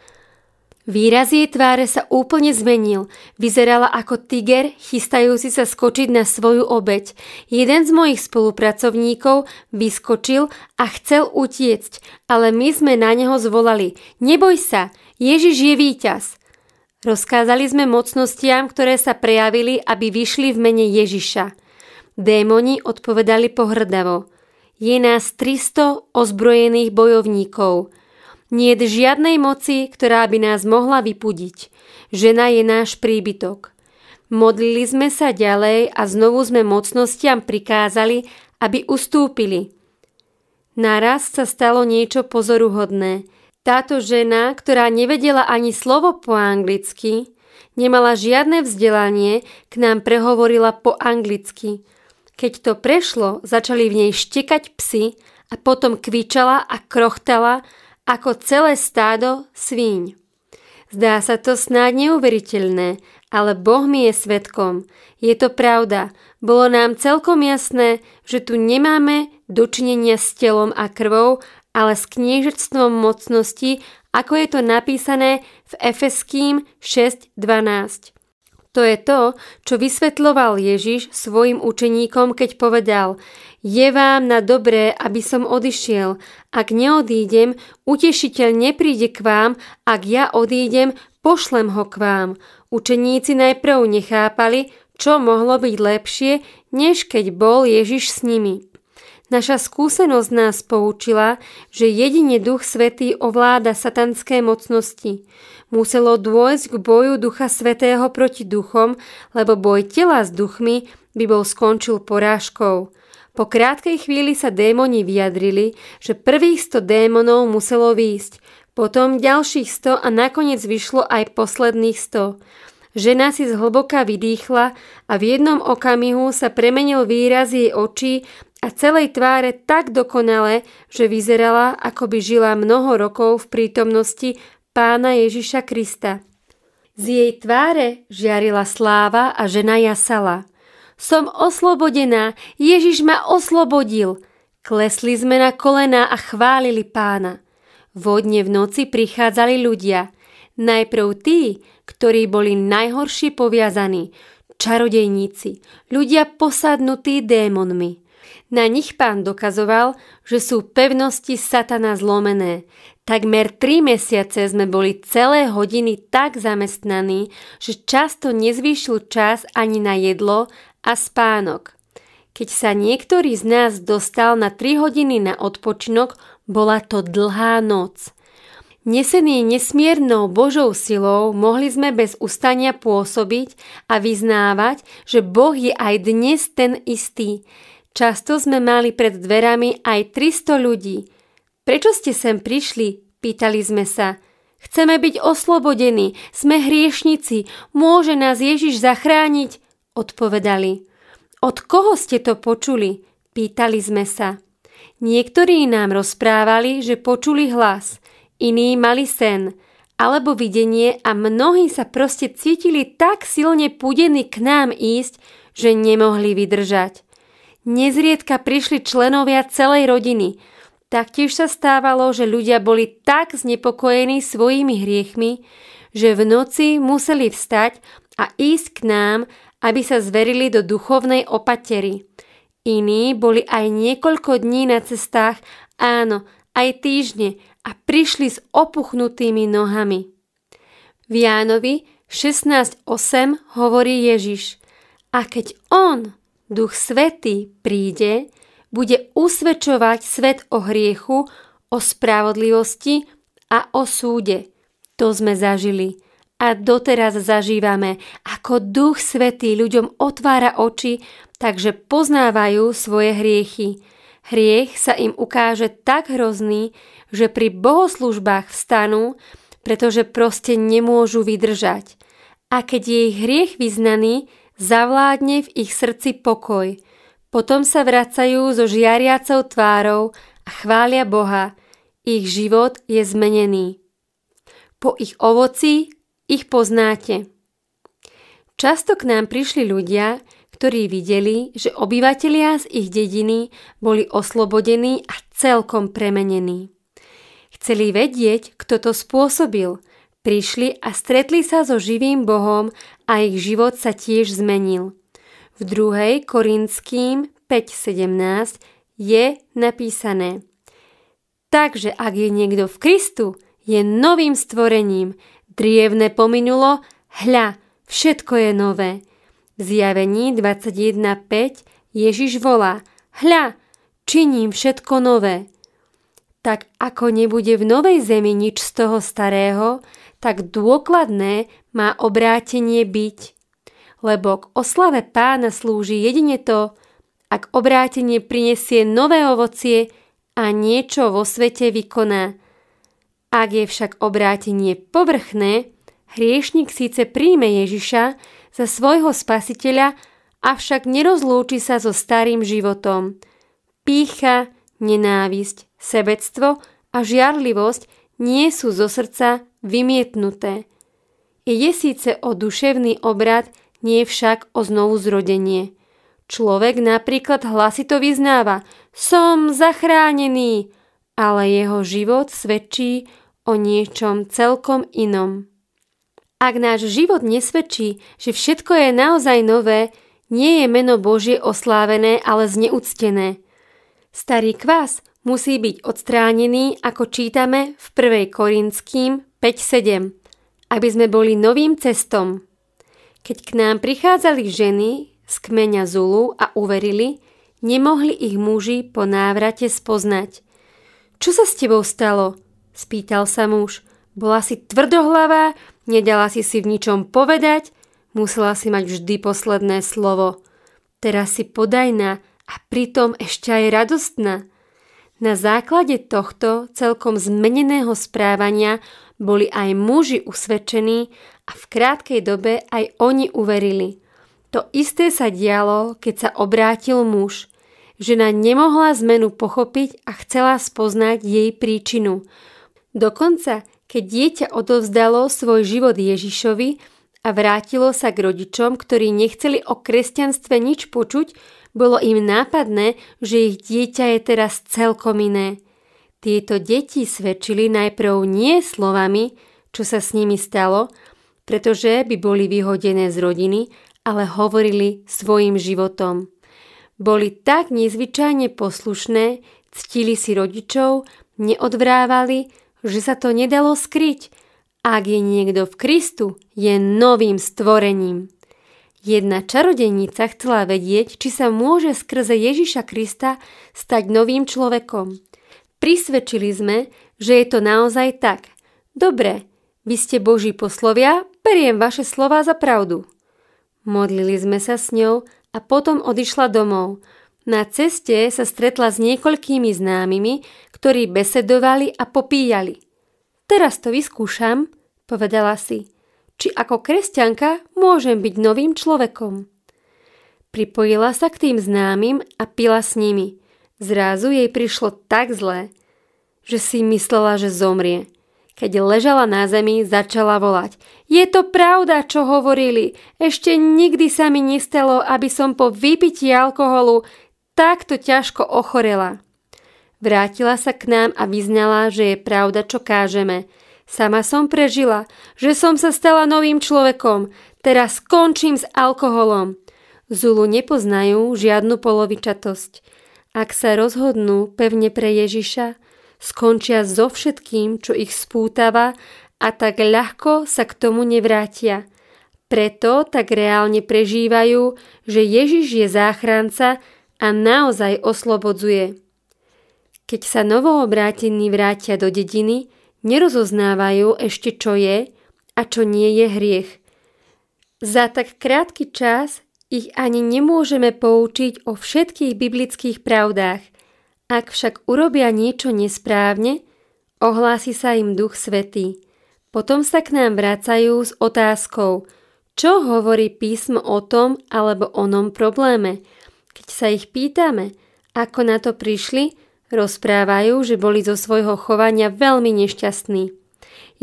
Výraz jej tváre sa úplne zmenil. Vyzerala ako tiger, chystajúci sa skočiť na svoju obeď. Jeden z mojich spolupracovníkov vyskočil a chcel utiecť, ale my sme na neho zvolali. Neboj sa, Ježiš je víťaz. Rozkázali sme mocnostiam, ktoré sa prejavili, aby vyšli v mene Ježiša. Démoni odpovedali pohrdavo. Je nás 300 ozbrojených bojovníkov – nie je žiadnej moci, ktorá by nás mohla vypudiť. Žena je náš príbytok. Modlili sme sa ďalej a znovu sme mocnostiam prikázali, aby ustúpili. Naraz sa stalo niečo pozoruhodné. Táto žena, ktorá nevedela ani slovo po anglicky, nemala žiadne vzdelanie, k nám prehovorila po anglicky. Keď to prešlo, začali v nej štekať psy a potom kvičala a krochtala, ako celé stádo svíň. Zdá sa to snáď neuveriteľné, ale Boh mi je svetkom. Je to pravda. Bolo nám celkom jasné, že tu nemáme dočinenia s telom a krvou, ale s kniežectvom mocnosti, ako je to napísané v Efeským 6.12. To je to, čo vysvetloval Ježiš svojim učeníkom, keď povedal – je vám na dobré, aby som odišiel. Ak neodídem, utešiteľ nepríde k vám, ak ja odídem, pošlem ho k vám. Učeníci najprv nechápali, čo mohlo byť lepšie, než keď bol Ježiš s nimi. Naša skúsenosť nás poučila, že jedine Duch Svetý ovláda satanské mocnosti. Muselo dôjsť k boju Ducha Svetého proti duchom, lebo boj tela s duchmi by bol skončil porážkou. Po krátkej chvíli sa démoni vyjadrili, že prvých 100 démonov muselo výjsť, potom ďalších 100 a nakoniec vyšlo aj posledných 100. Žena si zhlboka vydýchla a v jednom okamihu sa premenil výraz jej očí a celej tváre tak dokonale, že vyzerala, ako by žila mnoho rokov v prítomnosti pána Ježiša Krista. Z jej tváre žiarila sláva a žena jasala – som oslobodená, Ježiš ma oslobodil. Klesli sme na kolená a chválili pána. Vodne v noci prichádzali ľudia. Najprv tí, ktorí boli najhoršie poviazaní, čarodejníci, ľudia posadnutí démonmi. Na nich pán dokazoval, že sú pevnosti satana zlomené. Takmer tri mesiace sme boli celé hodiny tak zamestnaní, že často nezvýšil čas ani na jedlo, a spánok. Keď sa niektorý z nás dostal na 3 hodiny na odpočinok, bola to dlhá noc. Nesený nesmiernou Božou silou mohli sme bez ustania pôsobiť a vyznávať, že Boh je aj dnes ten istý. Často sme mali pred dverami aj 300 ľudí. Prečo ste sem prišli? Pýtali sme sa. Chceme byť oslobodení, sme hriešnici, môže nás Ježiš zachrániť. Odpovedali. Od koho ste to počuli? Pýtali sme sa. Niektorí nám rozprávali, že počuli hlas, iní mali sen alebo videnie a mnohí sa proste cítili tak silne púdení k nám ísť, že nemohli vydržať. Nezriedka prišli členovia celej rodiny, Taktiež sa stávalo, že ľudia boli tak znepokojení svojimi hriechmi, že v noci museli vstať a ísť k nám aby sa zverili do duchovnej opatery. Iní boli aj niekoľko dní na cestách, áno, aj týždne a prišli s opuchnutými nohami. V Jánovi 16.8 hovorí Ježiš a keď on, Duch Svetý, príde, bude usvedčovať svet o hriechu, o spravodlivosti a o súde. To sme zažili a doteraz zažívame, ako Duch Svetý ľuďom otvára oči, takže poznávajú svoje hriechy. Hriech sa im ukáže tak hrozný, že pri bohoslužbách vstanú, pretože proste nemôžu vydržať. A keď je ich hriech vyznaný, zavládne v ich srdci pokoj. Potom sa vracajú so žiariacou tvárou a chvália Boha. Ich život je zmenený. Po ich ovoci ich poznáte. Často k nám prišli ľudia, ktorí videli, že obyvatelia z ich dediny boli oslobodení a celkom premenení. Chceli vedieť, kto to spôsobil – prišli a stretli sa so živým Bohom a ich život sa tiež zmenil. V 2. Korinským 5.17 je napísané Takže ak je niekto v Kristu, je novým stvorením, Trievne pominulo, hľa, všetko je nové. V zjavení 21.5 Ježiš volá, hľa, činím všetko nové. Tak ako nebude v novej zemi nič z toho starého, tak dôkladné má obrátenie byť. Lebo k oslave pána slúži jedine to, ak obrátenie prinesie nové ovocie a niečo vo svete vykoná. Ak je však obrátenie povrchné, hriešnik síce príjme Ježiša za svojho spasiteľa, avšak nerozlúči sa so starým životom. Pícha, nenávisť, sebectvo a žiarlivosť nie sú zo srdca vymietnuté. Je síce o duševný obrad, nie však o znovu zrodenie. Človek napríklad hlasito vyznáva Som zachránený, ale jeho život svedčí o niečom celkom inom. Ak náš život nesvedčí, že všetko je naozaj nové, nie je meno Božie oslávené, ale zneúctené. Starý kvás musí byť odstránený, ako čítame v 1. Korinským 5.7, aby sme boli novým cestom. Keď k nám prichádzali ženy z kmeňa Zulu a uverili, nemohli ich muži po návrate spoznať. Čo sa s tebou stalo? Spýtal sa muž. Bola si tvrdohlavá, nedala si si v ničom povedať, musela si mať vždy posledné slovo. Teraz si podajná a pritom ešte aj radostná. Na základe tohto celkom zmeneného správania boli aj muži usvedčení a v krátkej dobe aj oni uverili. To isté sa dialo, keď sa obrátil muž. Žena nemohla zmenu pochopiť a chcela spoznať jej príčinu – Dokonca, keď dieťa odovzdalo svoj život Ježišovi a vrátilo sa k rodičom, ktorí nechceli o kresťanstve nič počuť, bolo im nápadné, že ich dieťa je teraz celkom iné. Tieto deti svedčili najprv nie slovami, čo sa s nimi stalo, pretože by boli vyhodené z rodiny, ale hovorili svojim životom. Boli tak nezvyčajne poslušné, ctili si rodičov, neodvrávali že sa to nedalo skryť. Ak je niekto v Kristu, je novým stvorením. Jedna čarodenica chcela vedieť, či sa môže skrze Ježiša Krista stať novým človekom. Prisvedčili sme, že je to naozaj tak. Dobre, vy ste Boží poslovia, beriem vaše slova za pravdu. Modlili sme sa s ňou a potom odišla domov – na ceste sa stretla s niekoľkými známymi, ktorí besedovali a popíjali. Teraz to vyskúšam, povedala si, či ako kresťanka môžem byť novým človekom. Pripojila sa k tým známym a pila s nimi. Zrazu jej prišlo tak zle, že si myslela, že zomrie. Keď ležala na zemi, začala volať. Je to pravda, čo hovorili. Ešte nikdy sa mi nestalo, aby som po vypití alkoholu takto ťažko ochorela. Vrátila sa k nám a vyznala, že je pravda, čo kážeme. Sama som prežila, že som sa stala novým človekom. Teraz skončím s alkoholom. Zulu nepoznajú žiadnu polovičatosť. Ak sa rozhodnú pevne pre Ježiša, skončia so všetkým, čo ich spútava a tak ľahko sa k tomu nevrátia. Preto tak reálne prežívajú, že Ježiš je záchranca, a naozaj oslobodzuje. Keď sa novoobrátení vrátia do dediny, nerozoznávajú ešte čo je a čo nie je hriech. Za tak krátky čas ich ani nemôžeme poučiť o všetkých biblických pravdách. Ak však urobia niečo nesprávne, ohlási sa im Duch Svetý. Potom sa k nám vracajú s otázkou, čo hovorí písmo o tom alebo onom probléme – keď sa ich pýtame, ako na to prišli, rozprávajú, že boli zo svojho chovania veľmi nešťastní.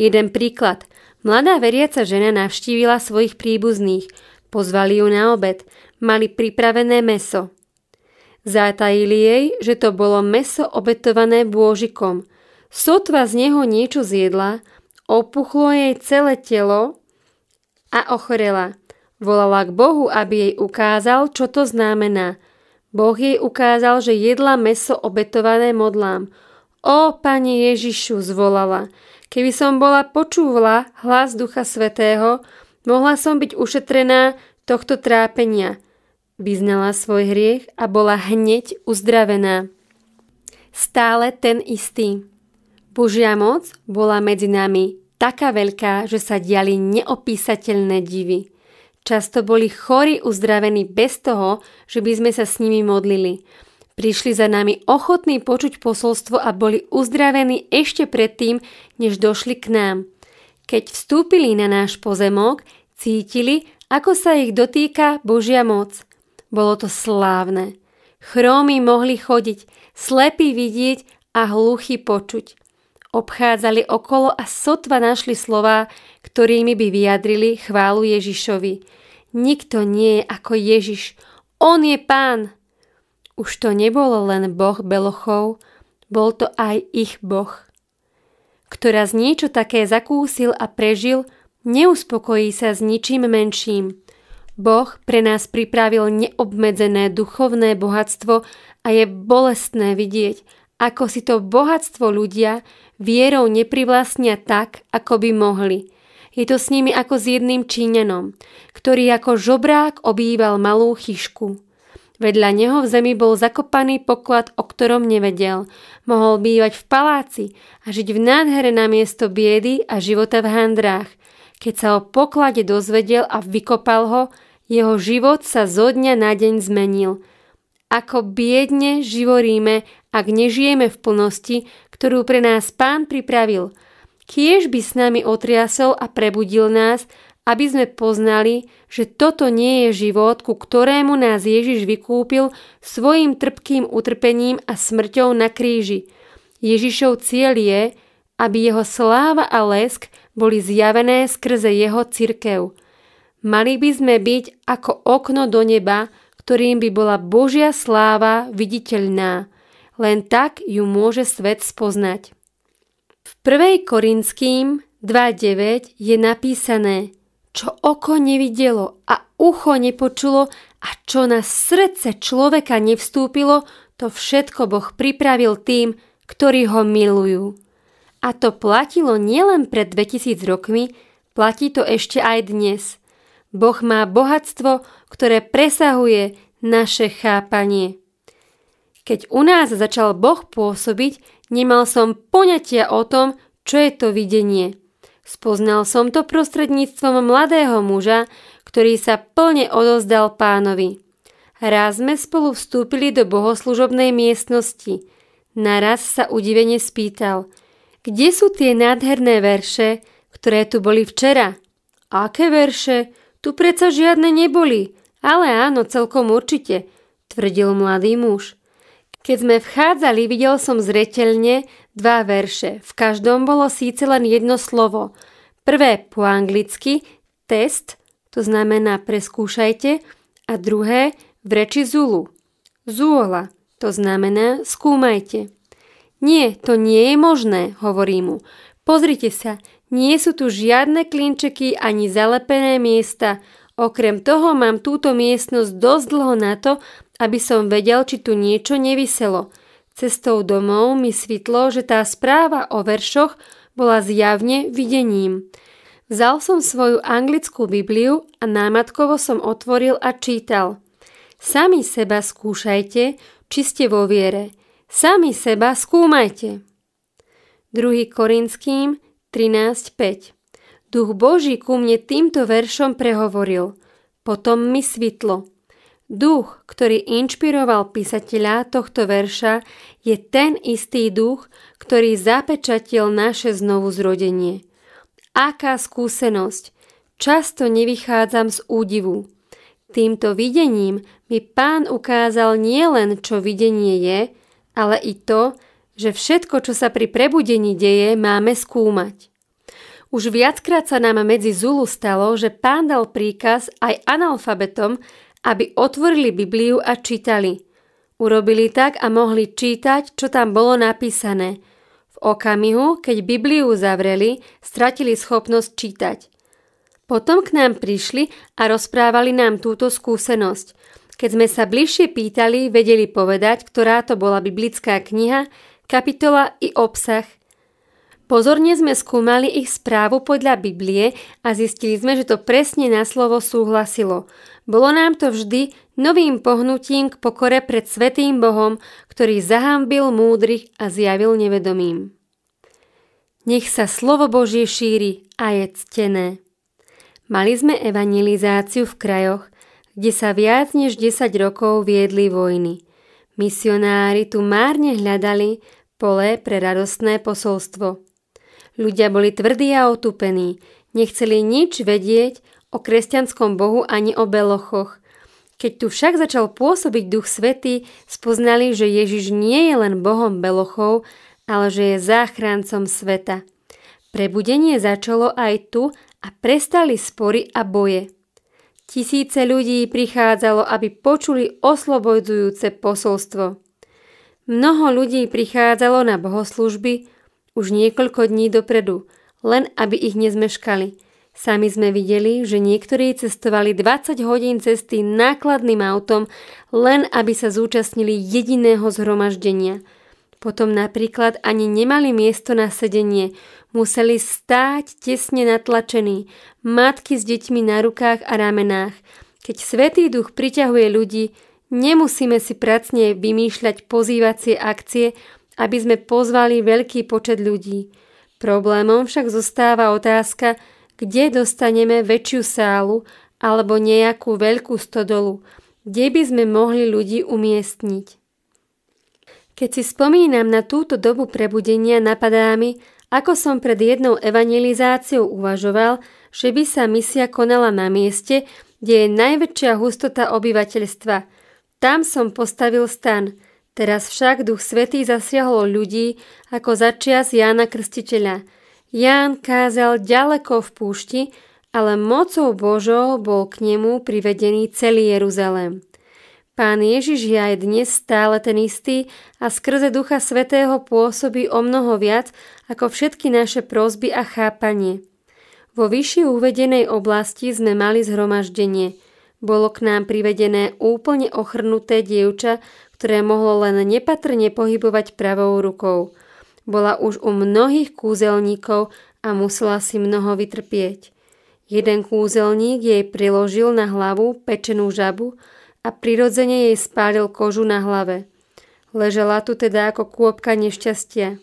Jeden príklad. Mladá veriaca žena navštívila svojich príbuzných, pozvali ju na obed, mali pripravené meso. Zatajili jej, že to bolo meso obetované bôžikom. Sotva z neho niečo zjedla, opuchlo jej celé telo a ochorela – Volala k Bohu, aby jej ukázal, čo to znamená. Boh jej ukázal, že jedla meso obetované modlám. O, Pane Ježišu, zvolala. Keby som bola počúvala hlas Ducha Svetého, mohla som byť ušetrená tohto trápenia. Vyznala svoj hriech a bola hneď uzdravená. Stále ten istý. Božia moc bola medzi nami taká veľká, že sa diali neopísateľné divy. Často boli chorí uzdravení bez toho, že by sme sa s nimi modlili. Prišli za nami ochotní počuť posolstvo a boli uzdravení ešte predtým, než došli k nám. Keď vstúpili na náš pozemok, cítili, ako sa ich dotýka Božia moc. Bolo to slávne. Chrómy mohli chodiť, slepí vidieť a hluchí počuť. Obchádzali okolo a sotva našli slova, ktorými by vyjadrili chválu Ježišovi. Nikto nie je ako Ježiš, on je pán. Už to nebolo len boh Belochov, bol to aj ich boh. Kto raz niečo také zakúsil a prežil, neuspokojí sa s ničím menším. Boh pre nás pripravil neobmedzené duchovné bohatstvo a je bolestné vidieť, ako si to bohatstvo ľudia, vierou neprivlastnia tak, ako by mohli. Je to s nimi ako s jedným Číňanom, ktorý ako žobrák obýval malú chyšku. Vedľa neho v zemi bol zakopaný poklad, o ktorom nevedel. Mohol bývať v paláci a žiť v nádhere na miesto biedy a života v handrách. Keď sa o poklade dozvedel a vykopal ho, jeho život sa zo dňa na deň zmenil. Ako biedne živoríme, ak nežijeme v plnosti, ktorú pre nás Pán pripravil. Kiež by s nami otriasol a prebudil nás, aby sme poznali, že toto nie je život, ku ktorému nás Ježiš vykúpil svojim trpkým utrpením a smrťou na kríži. Ježišov cieľ je, aby jeho sláva a lesk boli zjavené skrze jeho cirkev. Mali by sme byť ako okno do neba, ktorým by bola Božia sláva viditeľná. Len tak ju môže svet spoznať. V 1. Korinským 2.9 je napísané, čo oko nevidelo a ucho nepočulo a čo na srdce človeka nevstúpilo, to všetko Boh pripravil tým, ktorí ho milujú. A to platilo nielen pred 2000 rokmi, platí to ešte aj dnes. Boh má bohatstvo, ktoré presahuje naše chápanie. Keď u nás začal Boh pôsobiť, nemal som poňatia o tom, čo je to videnie. Spoznal som to prostredníctvom mladého muža, ktorý sa plne odozdal pánovi. Raz sme spolu vstúpili do bohoslužobnej miestnosti. Naraz sa udivene spýtal, kde sú tie nádherné verše, ktoré tu boli včera? Aké verše? Tu predsa žiadne neboli, ale áno, celkom určite, tvrdil mladý muž. Keď sme vchádzali, videl som zreteľne dva verše. V každom bolo síce len jedno slovo. Prvé po anglicky test, to znamená preskúšajte, a druhé v reči Zulu. Zuola, to znamená skúmajte. Nie, to nie je možné, hovorí mu. Pozrite sa, nie sú tu žiadne klinčeky ani zalepené miesta. Okrem toho mám túto miestnosť dosť dlho na to, aby som vedel, či tu niečo nevyselo. Cestou domov mi svitlo, že tá správa o veršoch bola zjavne videním. Vzal som svoju anglickú Bibliu a námatkovo som otvoril a čítal. Sami seba skúšajte, či ste vo viere. Sami seba skúmajte. 2. Korinským 13.5 Duch Boží ku mne týmto veršom prehovoril. Potom mi svitlo – Duch, ktorý inšpiroval písateľa tohto verša, je ten istý duch, ktorý zapečatil naše znovu zrodenie. Aká skúsenosť! Často nevychádzam z údivu. Týmto videním mi pán ukázal nielen, čo videnie je, ale i to, že všetko, čo sa pri prebudení deje, máme skúmať. Už viackrát sa nám medzi Zulu stalo, že pán dal príkaz aj analfabetom, aby otvorili Bibliu a čítali. Urobili tak a mohli čítať, čo tam bolo napísané. V okamihu, keď Bibliu zavreli, stratili schopnosť čítať. Potom k nám prišli a rozprávali nám túto skúsenosť. Keď sme sa bližšie pýtali, vedeli povedať, ktorá to bola biblická kniha, kapitola i obsah. Pozorne sme skúmali ich správu podľa Biblie a zistili sme, že to presne na slovo súhlasilo. Bolo nám to vždy novým pohnutím k pokore pred Svetým Bohom, ktorý zahambil múdrych a zjavil nevedomým. Nech sa slovo Božie šíri a je ctené. Mali sme evangelizáciu v krajoch, kde sa viac než 10 rokov viedli vojny. Misionári tu márne hľadali pole pre radostné posolstvo. Ľudia boli tvrdí a otupení, nechceli nič vedieť o kresťanskom bohu ani o belochoch. Keď tu však začal pôsobiť duch svety, spoznali, že Ježiš nie je len bohom belochov, ale že je záchrancom sveta. Prebudenie začalo aj tu a prestali spory a boje. Tisíce ľudí prichádzalo, aby počuli oslobodzujúce posolstvo. Mnoho ľudí prichádzalo na bohoslužby už niekoľko dní dopredu, len aby ich nezmeškali – Sami sme videli, že niektorí cestovali 20 hodín cesty nákladným autom, len aby sa zúčastnili jediného zhromaždenia. Potom napríklad ani nemali miesto na sedenie, museli stáť tesne natlačení, matky s deťmi na rukách a ramenách. Keď Svetý duch priťahuje ľudí, nemusíme si pracne vymýšľať pozývacie akcie, aby sme pozvali veľký počet ľudí. Problémom však zostáva otázka, kde dostaneme väčšiu sálu alebo nejakú veľkú stodolu, kde by sme mohli ľudí umiestniť. Keď si spomínam na túto dobu prebudenia, napadá mi, ako som pred jednou evangelizáciou uvažoval, že by sa misia konala na mieste, kde je najväčšia hustota obyvateľstva. Tam som postavil stan. Teraz však Duch Svetý zasiahol ľudí ako začias Jána Krstiteľa – Ján kázal ďaleko v púšti, ale mocou Božou bol k nemu privedený celý Jeruzalém. Pán Ježiš je aj dnes stále ten istý a skrze Ducha Svetého pôsobí o mnoho viac ako všetky naše prosby a chápanie. Vo vyššie uvedenej oblasti sme mali zhromaždenie. Bolo k nám privedené úplne ochrnuté dievča, ktoré mohlo len nepatrne pohybovať pravou rukou – bola už u mnohých kúzelníkov a musela si mnoho vytrpieť. Jeden kúzelník jej priložil na hlavu pečenú žabu a prirodzene jej spálil kožu na hlave. Ležela tu teda ako kôpka nešťastia.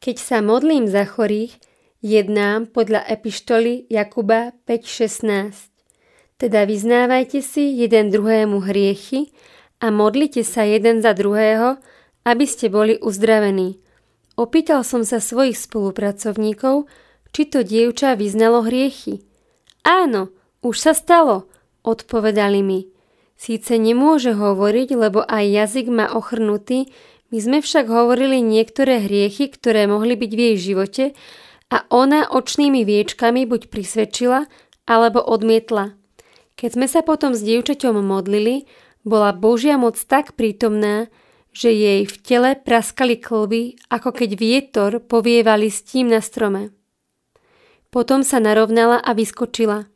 Keď sa modlím za chorých, jednám podľa epištoly Jakuba 5.16. Teda vyznávajte si jeden druhému hriechy a modlite sa jeden za druhého, aby ste boli uzdravení. Opýtal som sa svojich spolupracovníkov, či to dievča vyznalo hriechy. Áno, už sa stalo, odpovedali mi. Síce nemôže hovoriť, lebo aj jazyk má ochrnutý, my sme však hovorili niektoré hriechy, ktoré mohli byť v jej živote a ona očnými viečkami buď prisvedčila, alebo odmietla. Keď sme sa potom s dievčaťom modlili, bola Božia moc tak prítomná, že jej v tele praskali klby, ako keď vietor s listím na strome. Potom sa narovnala a vyskočila.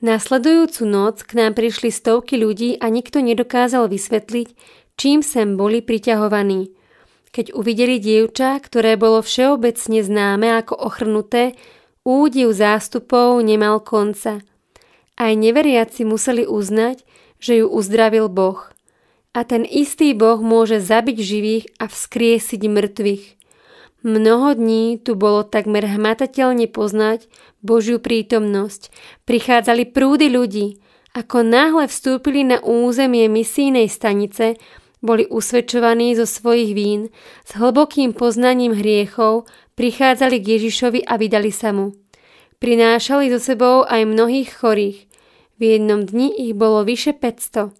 Nasledujúcu noc k nám prišli stovky ľudí a nikto nedokázal vysvetliť, čím sem boli priťahovaní. Keď uvideli dievča, ktoré bolo všeobecne známe ako ochrnuté, údiv zástupov nemal konca. Aj neveriaci museli uznať, že ju uzdravil Boh – a ten istý Boh môže zabiť živých a vzkriesiť mŕtvych. Mnoho dní tu bolo takmer hmatateľne poznať Božiu prítomnosť. Prichádzali prúdy ľudí. Ako náhle vstúpili na územie misijnej stanice, boli usvedčovaní zo svojich vín, s hlbokým poznaním hriechov prichádzali k Ježišovi a vydali sa mu. Prinášali so sebou aj mnohých chorých. V jednom dni ich bolo vyše 500.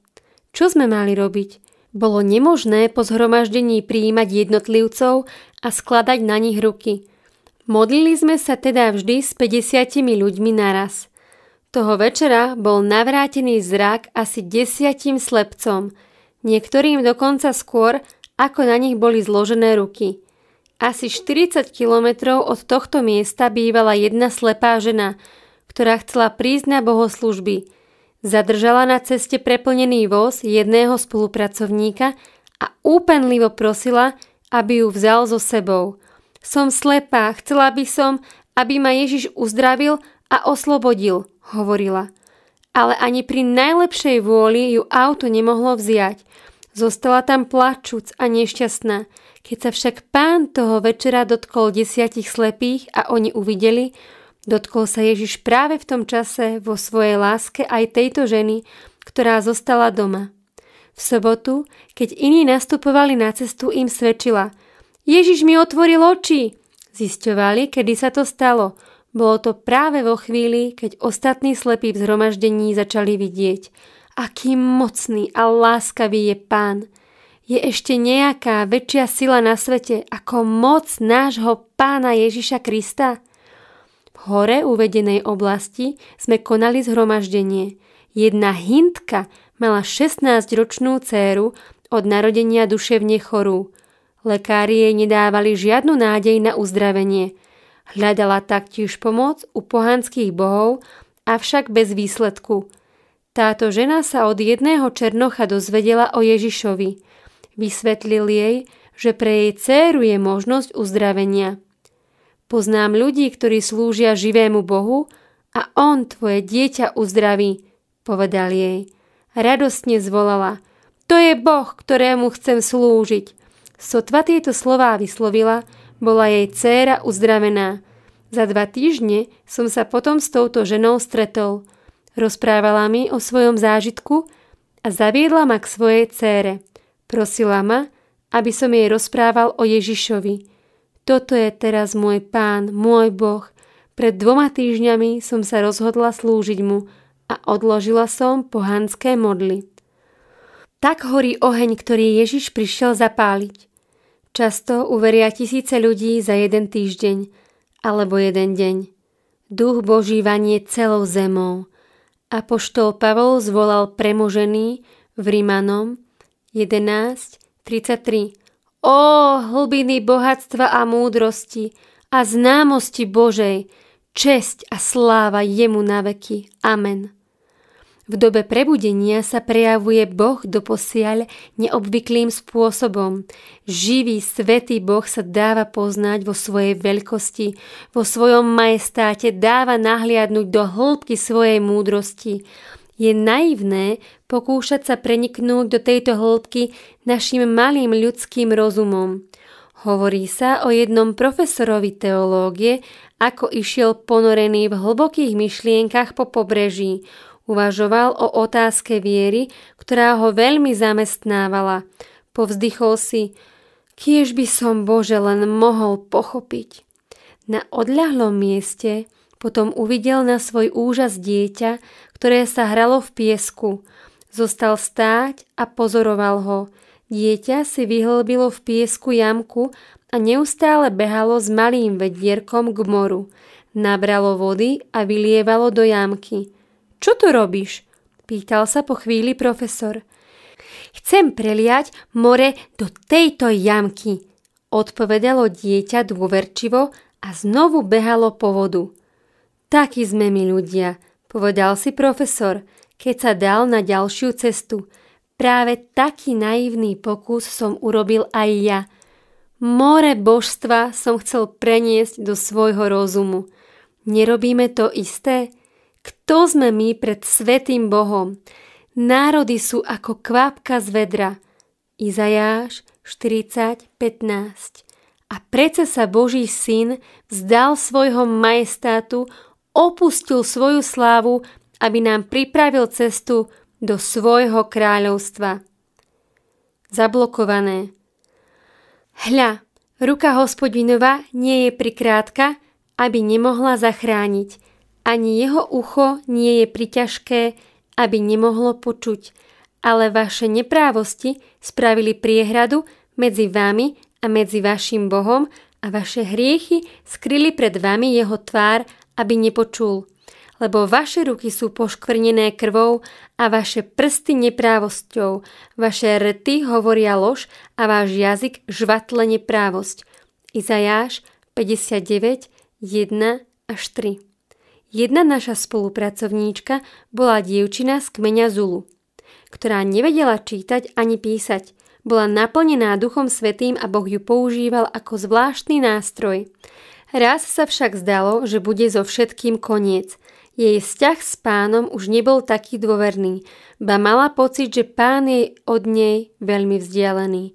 Čo sme mali robiť? Bolo nemožné po zhromaždení prijímať jednotlivcov a skladať na nich ruky. Modlili sme sa teda vždy s 50 ľuďmi naraz. Toho večera bol navrátený zrak asi desiatim slepcom, niektorým dokonca skôr, ako na nich boli zložené ruky. Asi 40 kilometrov od tohto miesta bývala jedna slepá žena, ktorá chcela prísť na bohoslužby – Zadržala na ceste preplnený voz jedného spolupracovníka a úpenlivo prosila, aby ju vzal so sebou. Som slepá, chcela by som, aby ma Ježiš uzdravil a oslobodil, hovorila. Ale ani pri najlepšej vôli ju auto nemohlo vziať. Zostala tam plačúc a nešťastná. Keď sa však pán toho večera dotkol desiatich slepých a oni uvideli, Dotkol sa Ježiš práve v tom čase vo svojej láske aj tejto ženy, ktorá zostala doma. V sobotu, keď iní nastupovali na cestu, im svedčila Ježiš mi otvoril oči! Zisťovali, kedy sa to stalo. Bolo to práve vo chvíli, keď ostatní slepí v zhromaždení začali vidieť. Aký mocný a láskavý je pán! Je ešte nejaká väčšia sila na svete ako moc nášho pána Ježiša Krista? hore uvedenej oblasti sme konali zhromaždenie. Jedna hintka mala 16-ročnú dceru od narodenia duševne chorú. Lekári jej nedávali žiadnu nádej na uzdravenie. Hľadala taktiež pomoc u pohanských bohov, avšak bez výsledku. Táto žena sa od jedného černocha dozvedela o Ježišovi. Vysvetlil jej, že pre jej dceru je možnosť uzdravenia. Poznám ľudí, ktorí slúžia živému Bohu a on tvoje dieťa uzdraví, povedal jej. Radostne zvolala. To je Boh, ktorému chcem slúžiť. Sotva tieto slová vyslovila, bola jej dcéra uzdravená. Za dva týždne som sa potom s touto ženou stretol. Rozprávala mi o svojom zážitku a zaviedla ma k svojej cére. Prosila ma, aby som jej rozprával o Ježišovi. Toto je teraz môj pán, môj boh. Pred dvoma týždňami som sa rozhodla slúžiť mu a odložila som pohanské modly. Tak horí oheň, ktorý Ježiš prišiel zapáliť. Často uveria tisíce ľudí za jeden týždeň alebo jeden deň. Duch Boží vanie celou zemou. Apoštol Pavol zvolal premožený v Rímanom 11.33 Ó, hlbiny bohatstva a múdrosti a známosti Božej, česť a sláva jemu na veky. Amen. V dobe prebudenia sa prejavuje Boh doposiaľ neobvyklým spôsobom. Živý, svetý Boh sa dáva poznať vo svojej veľkosti, vo svojom majestáte dáva nahliadnúť do hĺbky svojej múdrosti. Je naivné pokúšať sa preniknúť do tejto hĺbky našim malým ľudským rozumom. Hovorí sa o jednom profesorovi teológie, ako išiel ponorený v hlbokých myšlienkach po pobreží. Uvažoval o otázke viery, ktorá ho veľmi zamestnávala. Povzdychol si, kiež by som Bože len mohol pochopiť. Na odľahlom mieste potom uvidel na svoj úžas dieťa, ktoré sa hralo v piesku. Zostal stáť a pozoroval ho. Dieťa si vyhlbilo v piesku jamku a neustále behalo s malým vedierkom k moru. Nabralo vody a vylievalo do jamky. Čo to robíš? Pýtal sa po chvíli profesor. Chcem preliať more do tejto jamky, odpovedalo dieťa dôverčivo a znovu behalo po vodu. Takí sme my ľudia, Povedal si profesor, keď sa dal na ďalšiu cestu. Práve taký naivný pokus som urobil aj ja. More božstva som chcel preniesť do svojho rozumu. Nerobíme to isté? Kto sme my pred svetým Bohom? Národy sú ako kvapka z vedra. Izajáš 40.15 A prece sa Boží syn vzdal svojho majestátu opustil svoju slávu, aby nám pripravil cestu do svojho kráľovstva. Zablokované. Hľa, ruka hospodinova nie je prikrátka, aby nemohla zachrániť. Ani jeho ucho nie je priťažké, aby nemohlo počuť. Ale vaše neprávosti spravili priehradu medzi vami a medzi vašim Bohom a vaše hriechy skryli pred vami jeho tvár aby nepočul, lebo vaše ruky sú poškvrnené krvou a vaše prsty neprávosťou, vaše rty hovoria lož a váš jazyk žvatle neprávosť. Izajáš 59, 1 až 3 Jedna naša spolupracovníčka bola dievčina z kmeňa Zulu, ktorá nevedela čítať ani písať. Bola naplnená Duchom Svetým a Boh ju používal ako zvláštny nástroj – Raz sa však zdalo, že bude so všetkým koniec. Jej vzťah s pánom už nebol taký dôverný, ba mala pocit, že pán je od nej veľmi vzdialený.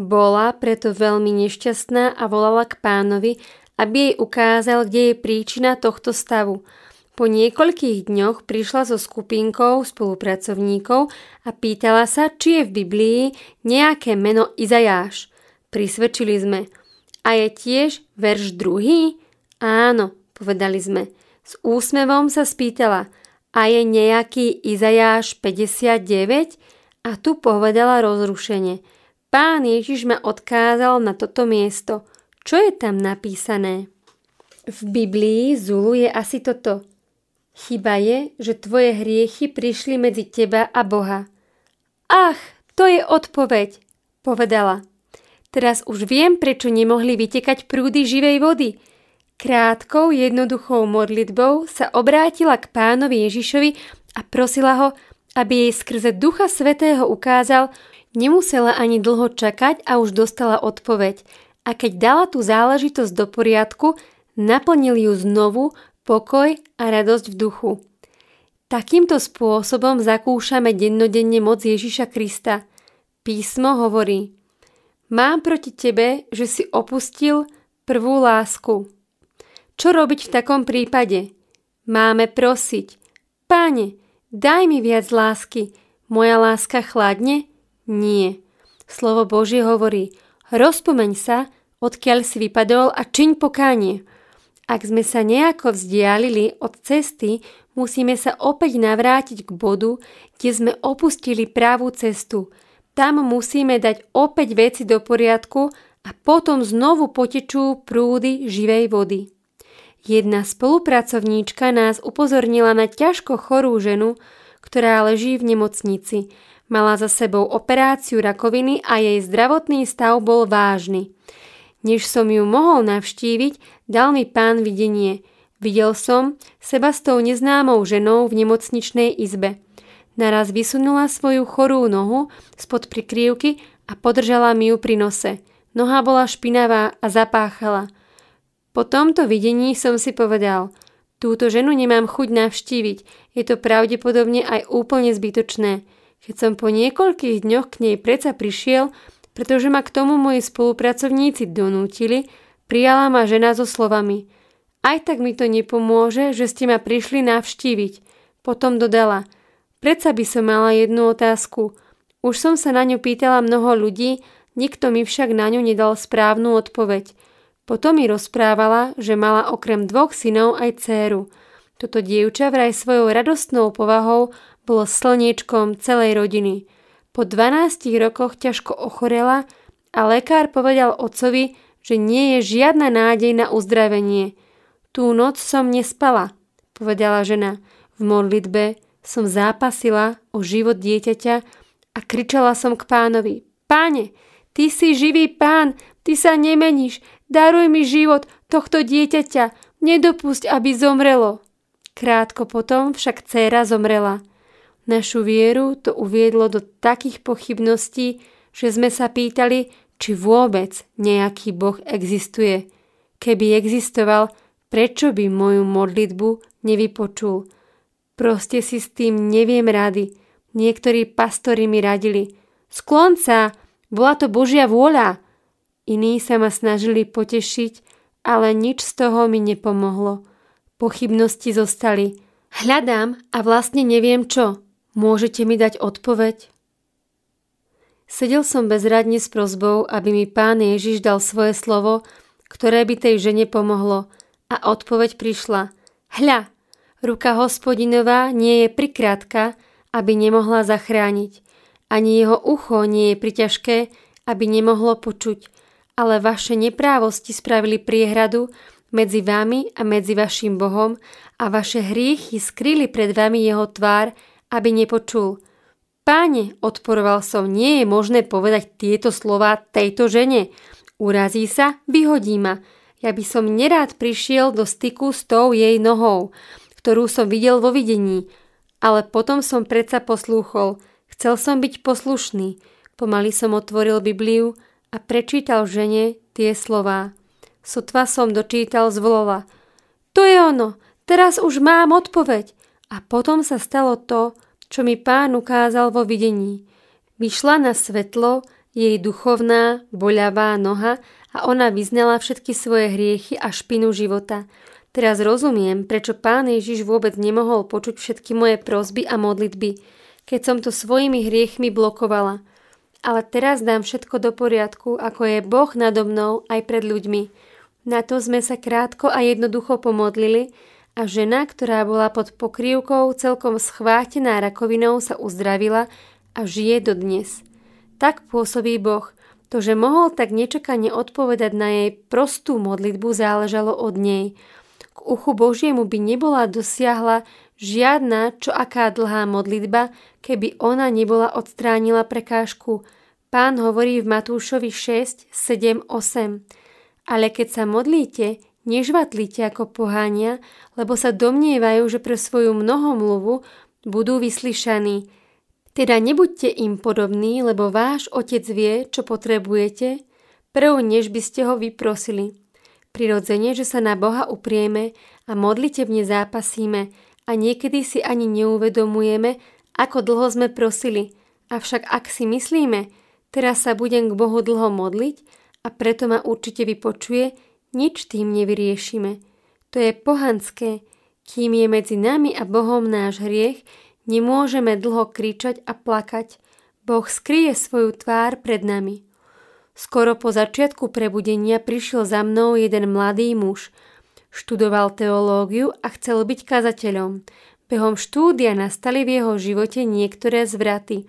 Bola preto veľmi nešťastná a volala k pánovi, aby jej ukázal, kde je príčina tohto stavu. Po niekoľkých dňoch prišla so skupinkou spolupracovníkov a pýtala sa, či je v Biblii nejaké meno Izajáš. Prisvedčili sme – a je tiež verš druhý? Áno, povedali sme. S úsmevom sa spýtala, a je nejaký Izajáš 59? A tu povedala rozrušenie. Pán Ježiš ma odkázal na toto miesto. Čo je tam napísané? V Biblii Zulu je asi toto. Chyba je, že tvoje hriechy prišli medzi teba a Boha. Ach, to je odpoveď, povedala. Teraz už viem, prečo nemohli vytekať prúdy živej vody. Krátkou, jednoduchou modlitbou sa obrátila k pánovi Ježišovi a prosila ho, aby jej skrze Ducha Svetého ukázal, nemusela ani dlho čakať a už dostala odpoveď. A keď dala tú záležitosť do poriadku, naplnil ju znovu pokoj a radosť v duchu. Takýmto spôsobom zakúšame dennodenne moc Ježiša Krista. Písmo hovorí – Mám proti tebe, že si opustil prvú lásku. Čo robiť v takom prípade? Máme prosiť. Páne, daj mi viac lásky. Moja láska chladne? Nie. Slovo Božie hovorí, rozpomeň sa, odkiaľ si vypadol a čiň pokánie. Ak sme sa nejako vzdialili od cesty, musíme sa opäť navrátiť k bodu, kde sme opustili právú cestu – tam musíme dať opäť veci do poriadku a potom znovu potečú prúdy živej vody. Jedna spolupracovníčka nás upozornila na ťažko chorú ženu, ktorá leží v nemocnici. Mala za sebou operáciu rakoviny a jej zdravotný stav bol vážny. Než som ju mohol navštíviť, dal mi pán videnie. Videl som seba s tou neznámou ženou v nemocničnej izbe. Naraz vysunula svoju chorú nohu spod prikrývky a podržala mi ju pri nose. Noha bola špinavá a zapáchala. Po tomto videní som si povedal, túto ženu nemám chuť navštíviť, je to pravdepodobne aj úplne zbytočné. Keď som po niekoľkých dňoch k nej predsa prišiel, pretože ma k tomu moji spolupracovníci donútili, prijala ma žena so slovami. Aj tak mi to nepomôže, že ste ma prišli navštíviť. Potom dodala – Predsa by som mala jednu otázku. Už som sa na ňu pýtala mnoho ľudí, nikto mi však na ňu nedal správnu odpoveď. Potom mi rozprávala, že mala okrem dvoch synov aj dceru. Toto dievča vraj svojou radostnou povahou bolo slniečkom celej rodiny. Po 12 rokoch ťažko ochorela a lekár povedal otcovi, že nie je žiadna nádej na uzdravenie. Tú noc som nespala, povedala žena. V modlitbe som zápasila o život dieťaťa a kričala som k pánovi. Páne, ty si živý pán, ty sa nemeníš, daruj mi život tohto dieťaťa, nedopusť, aby zomrelo. Krátko potom však dcéra zomrela. Našu vieru to uviedlo do takých pochybností, že sme sa pýtali, či vôbec nejaký Boh existuje. Keby existoval, prečo by moju modlitbu nevypočul – Proste si s tým neviem rady. Niektorí pastori mi radili. Sklon sa, bola to Božia vôľa. Iní sa ma snažili potešiť, ale nič z toho mi nepomohlo. Pochybnosti zostali. Hľadám a vlastne neviem čo. Môžete mi dať odpoveď? Sedel som bezradne s prozbou, aby mi pán Ježiš dal svoje slovo, ktoré by tej žene pomohlo. A odpoveď prišla. Hľa, Ruka hospodinová nie je prikrátka, aby nemohla zachrániť. Ani jeho ucho nie je priťažké, aby nemohlo počuť. Ale vaše neprávosti spravili priehradu medzi vami a medzi vašim Bohom a vaše hriechy skryli pred vami jeho tvár, aby nepočul. Páne, odporoval som, nie je možné povedať tieto slova tejto žene. Urazí sa, vyhodí ma. Ja by som nerád prišiel do styku s tou jej nohou ktorú som videl vo videní, ale potom som predsa poslúchol. Chcel som byť poslušný. Pomaly som otvoril Bibliu a prečítal žene tie slová. Sotva som dočítal z volova. To je ono, teraz už mám odpoveď. A potom sa stalo to, čo mi pán ukázal vo videní. Vyšla na svetlo jej duchovná, boľavá noha a ona vyznala všetky svoje hriechy a špinu života. Teraz rozumiem, prečo pán Ježiš vôbec nemohol počuť všetky moje prosby a modlitby, keď som to svojimi hriechmi blokovala. Ale teraz dám všetko do poriadku, ako je Boh nado mnou aj pred ľuďmi. Na to sme sa krátko a jednoducho pomodlili a žena, ktorá bola pod pokrývkou celkom schvátená rakovinou, sa uzdravila a žije dodnes. Tak pôsobí Boh. To, že mohol tak nečakane odpovedať na jej prostú modlitbu, záležalo od nej – k uchu Božiemu by nebola dosiahla žiadna čo aká dlhá modlitba, keby ona nebola odstránila prekážku. Pán hovorí v Matúšovi 6, 7, 8. Ale keď sa modlíte, nežvatlíte ako pohania, lebo sa domnievajú, že pre svoju mnohomluvu budú vyslyšaní. Teda nebuďte im podobní, lebo váš otec vie, čo potrebujete, prv než by ste ho vyprosili. Prirodzene, že sa na Boha uprieme a modlitevne zápasíme a niekedy si ani neuvedomujeme, ako dlho sme prosili. Avšak ak si myslíme, teraz sa budem k Bohu dlho modliť a preto ma určite vypočuje, nič tým nevyriešime. To je pohanské. Kým je medzi nami a Bohom náš hriech, nemôžeme dlho kričať a plakať. Boh skrie svoju tvár pred nami. Skoro po začiatku prebudenia prišiel za mnou jeden mladý muž. Študoval teológiu a chcel byť kazateľom. Behom štúdia nastali v jeho živote niektoré zvraty.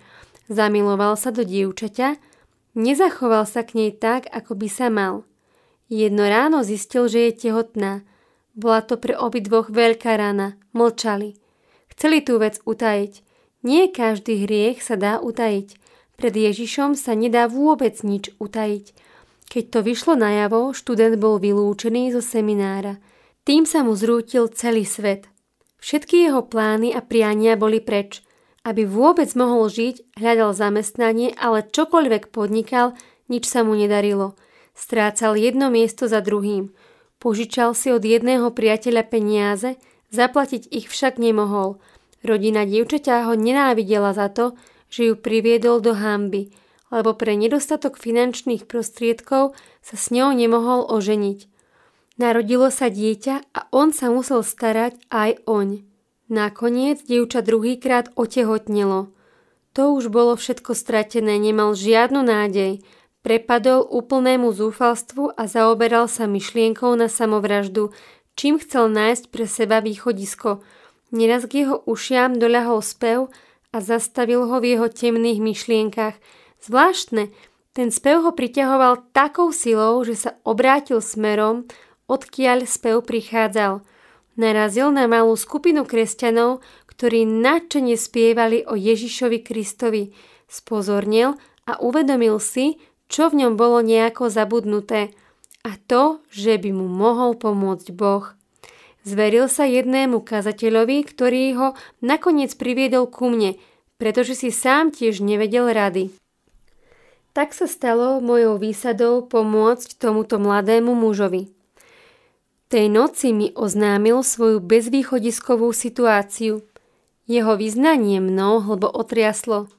Zamiloval sa do dievčaťa, nezachoval sa k nej tak, ako by sa mal. Jedno ráno zistil, že je tehotná. Bola to pre obidvoch veľká rana. Mlčali. Chceli tú vec utajiť. Nie každý hriech sa dá utajiť – pred Ježišom sa nedá vôbec nič utajiť. Keď to vyšlo najavo, študent bol vylúčený zo seminára. Tým sa mu zrútil celý svet. Všetky jeho plány a priania boli preč. Aby vôbec mohol žiť, hľadal zamestnanie, ale čokoľvek podnikal, nič sa mu nedarilo. Strácal jedno miesto za druhým. Požičal si od jedného priateľa peniaze, zaplatiť ich však nemohol. Rodina dievčaťa ho nenávidela za to, že ju priviedol do hamby, lebo pre nedostatok finančných prostriedkov sa s ňou nemohol oženiť. Narodilo sa dieťa a on sa musel starať aj oň. Nakoniec dievča druhýkrát otehotnilo. To už bolo všetko stratené, nemal žiadnu nádej. Prepadol úplnému zúfalstvu a zaoberal sa myšlienkou na samovraždu, čím chcel nájsť pre seba východisko. Neraz k jeho ušiam doľahol spev a zastavil ho v jeho temných myšlienkach. Zvláštne, ten spev ho priťahoval takou silou, že sa obrátil smerom, odkiaľ spev prichádzal. Narazil na malú skupinu kresťanov, ktorí nadšene spievali o Ježišovi Kristovi. Spozornil a uvedomil si, čo v ňom bolo nejako zabudnuté a to, že by mu mohol pomôcť Boh. Zveril sa jednému kazateľovi, ktorý ho nakoniec priviedol ku mne, pretože si sám tiež nevedel rady. Tak sa stalo mojou výsadou pomôcť tomuto mladému mužovi. Tej noci mi oznámil svoju bezvýchodiskovú situáciu. Jeho vyznanie mnou hlbo otriaslo.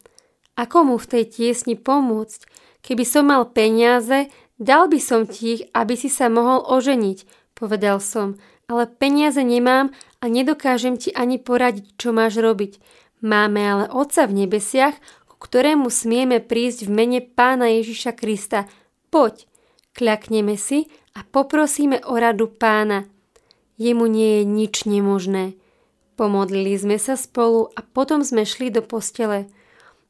Ako mu v tej tiesni pomôcť? Keby som mal peniaze, dal by som ti ich, aby si sa mohol oženiť, povedal som, ale peniaze nemám a nedokážem ti ani poradiť, čo máš robiť. Máme ale Otca v nebesiach, ku ktorému smieme prísť v mene Pána Ježiša Krista. Poď, kľakneme si a poprosíme o radu Pána. Jemu nie je nič nemožné. Pomodlili sme sa spolu a potom sme šli do postele.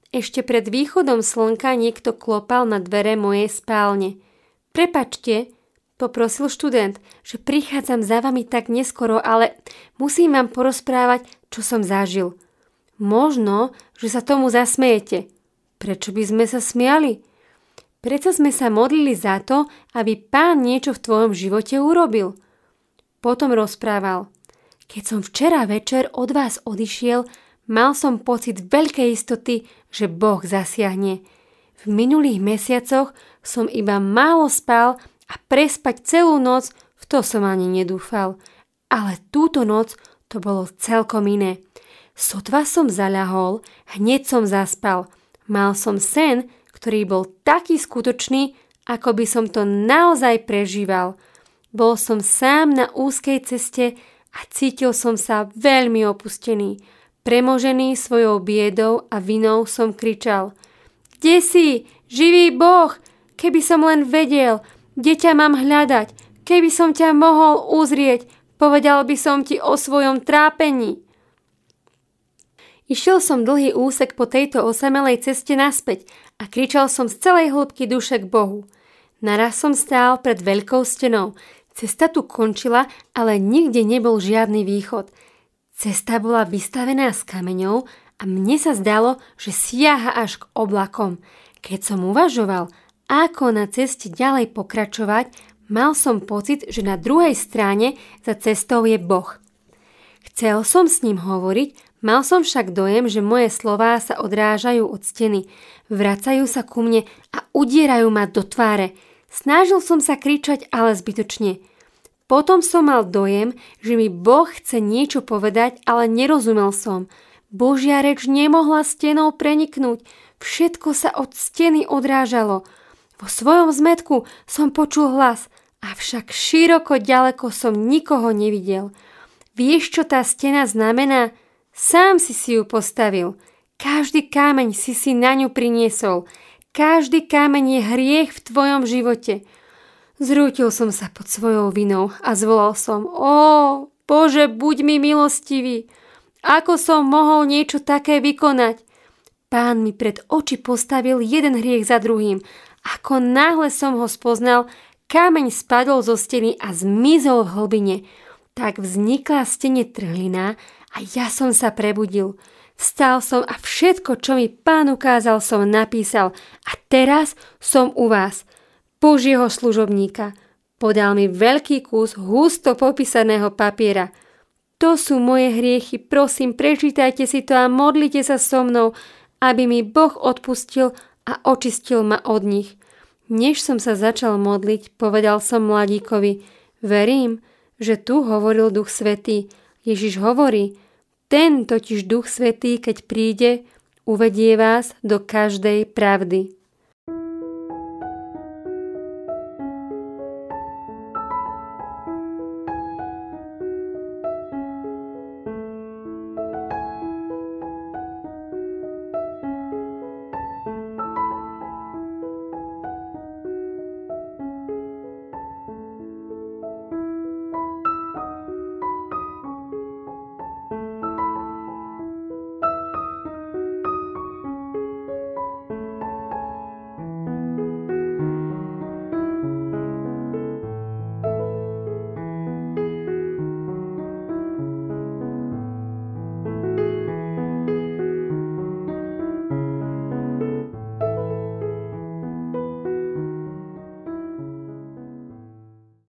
Ešte pred východom slnka niekto klopal na dvere mojej spálne. Prepačte, Poprosil študent, že prichádzam za vami tak neskoro, ale musím vám porozprávať, čo som zažil. Možno, že sa tomu zasmiete, Prečo by sme sa smiali? Prečo sme sa modlili za to, aby pán niečo v tvojom živote urobil? Potom rozprával. Keď som včera večer od vás odišiel, mal som pocit veľkej istoty, že Boh zasiahne. V minulých mesiacoch som iba málo spal a prespať celú noc, v to som ani nedúfal. Ale túto noc to bolo celkom iné. Sotva som zaľahol, hneď som zaspal. Mal som sen, ktorý bol taký skutočný, ako by som to naozaj prežíval. Bol som sám na úzkej ceste a cítil som sa veľmi opustený. Premožený svojou biedou a vinou som kričal. Kde si? Živý Boh! Keby som len vedel, Deťa mám hľadať, keby som ťa mohol uzrieť, povedal by som ti o svojom trápení. Išiel som dlhý úsek po tejto osamelej ceste naspäť a kričal som z celej hĺbky duše k Bohu. Naraz som stál pred veľkou stenou. Cesta tu končila, ale nikde nebol žiadny východ. Cesta bola vystavená s kameňou a mne sa zdalo, že siaha až k oblakom. Keď som uvažoval, ako na ceste ďalej pokračovať, mal som pocit, že na druhej strane za cestou je Boh. Chcel som s ním hovoriť, mal som však dojem, že moje slová sa odrážajú od steny, vracajú sa ku mne a udierajú ma do tváre. Snažil som sa kričať, ale zbytočne. Potom som mal dojem, že mi Boh chce niečo povedať, ale nerozumel som. Božia reč nemohla stenou preniknúť, všetko sa od steny odrážalo – vo svojom zmetku som počul hlas, avšak široko ďaleko som nikoho nevidel. Vieš, čo tá stena znamená? Sám si si ju postavil. Každý kámeň si si na ňu priniesol. Každý kámeň je hriech v tvojom živote. Zrútil som sa pod svojou vinou a zvolal som Ó, Bože, buď mi milostivý! Ako som mohol niečo také vykonať? Pán mi pred oči postavil jeden hriech za druhým ako náhle som ho spoznal, kameň spadol zo steny a zmizol v hlbine. Tak vznikla stene trhlina a ja som sa prebudil. Vstal som a všetko, čo mi pán ukázal, som napísal. A teraz som u vás, Božieho služobníka. Podal mi veľký kus husto popísaného papiera. To sú moje hriechy, prosím, prečítajte si to a modlite sa so mnou, aby mi Boh odpustil a očistil ma od nich. Než som sa začal modliť, povedal som mladíkovi, verím, že tu hovoril Duch Svetý. Ježiš hovorí, ten totiž Duch Svetý, keď príde, uvedie vás do každej pravdy.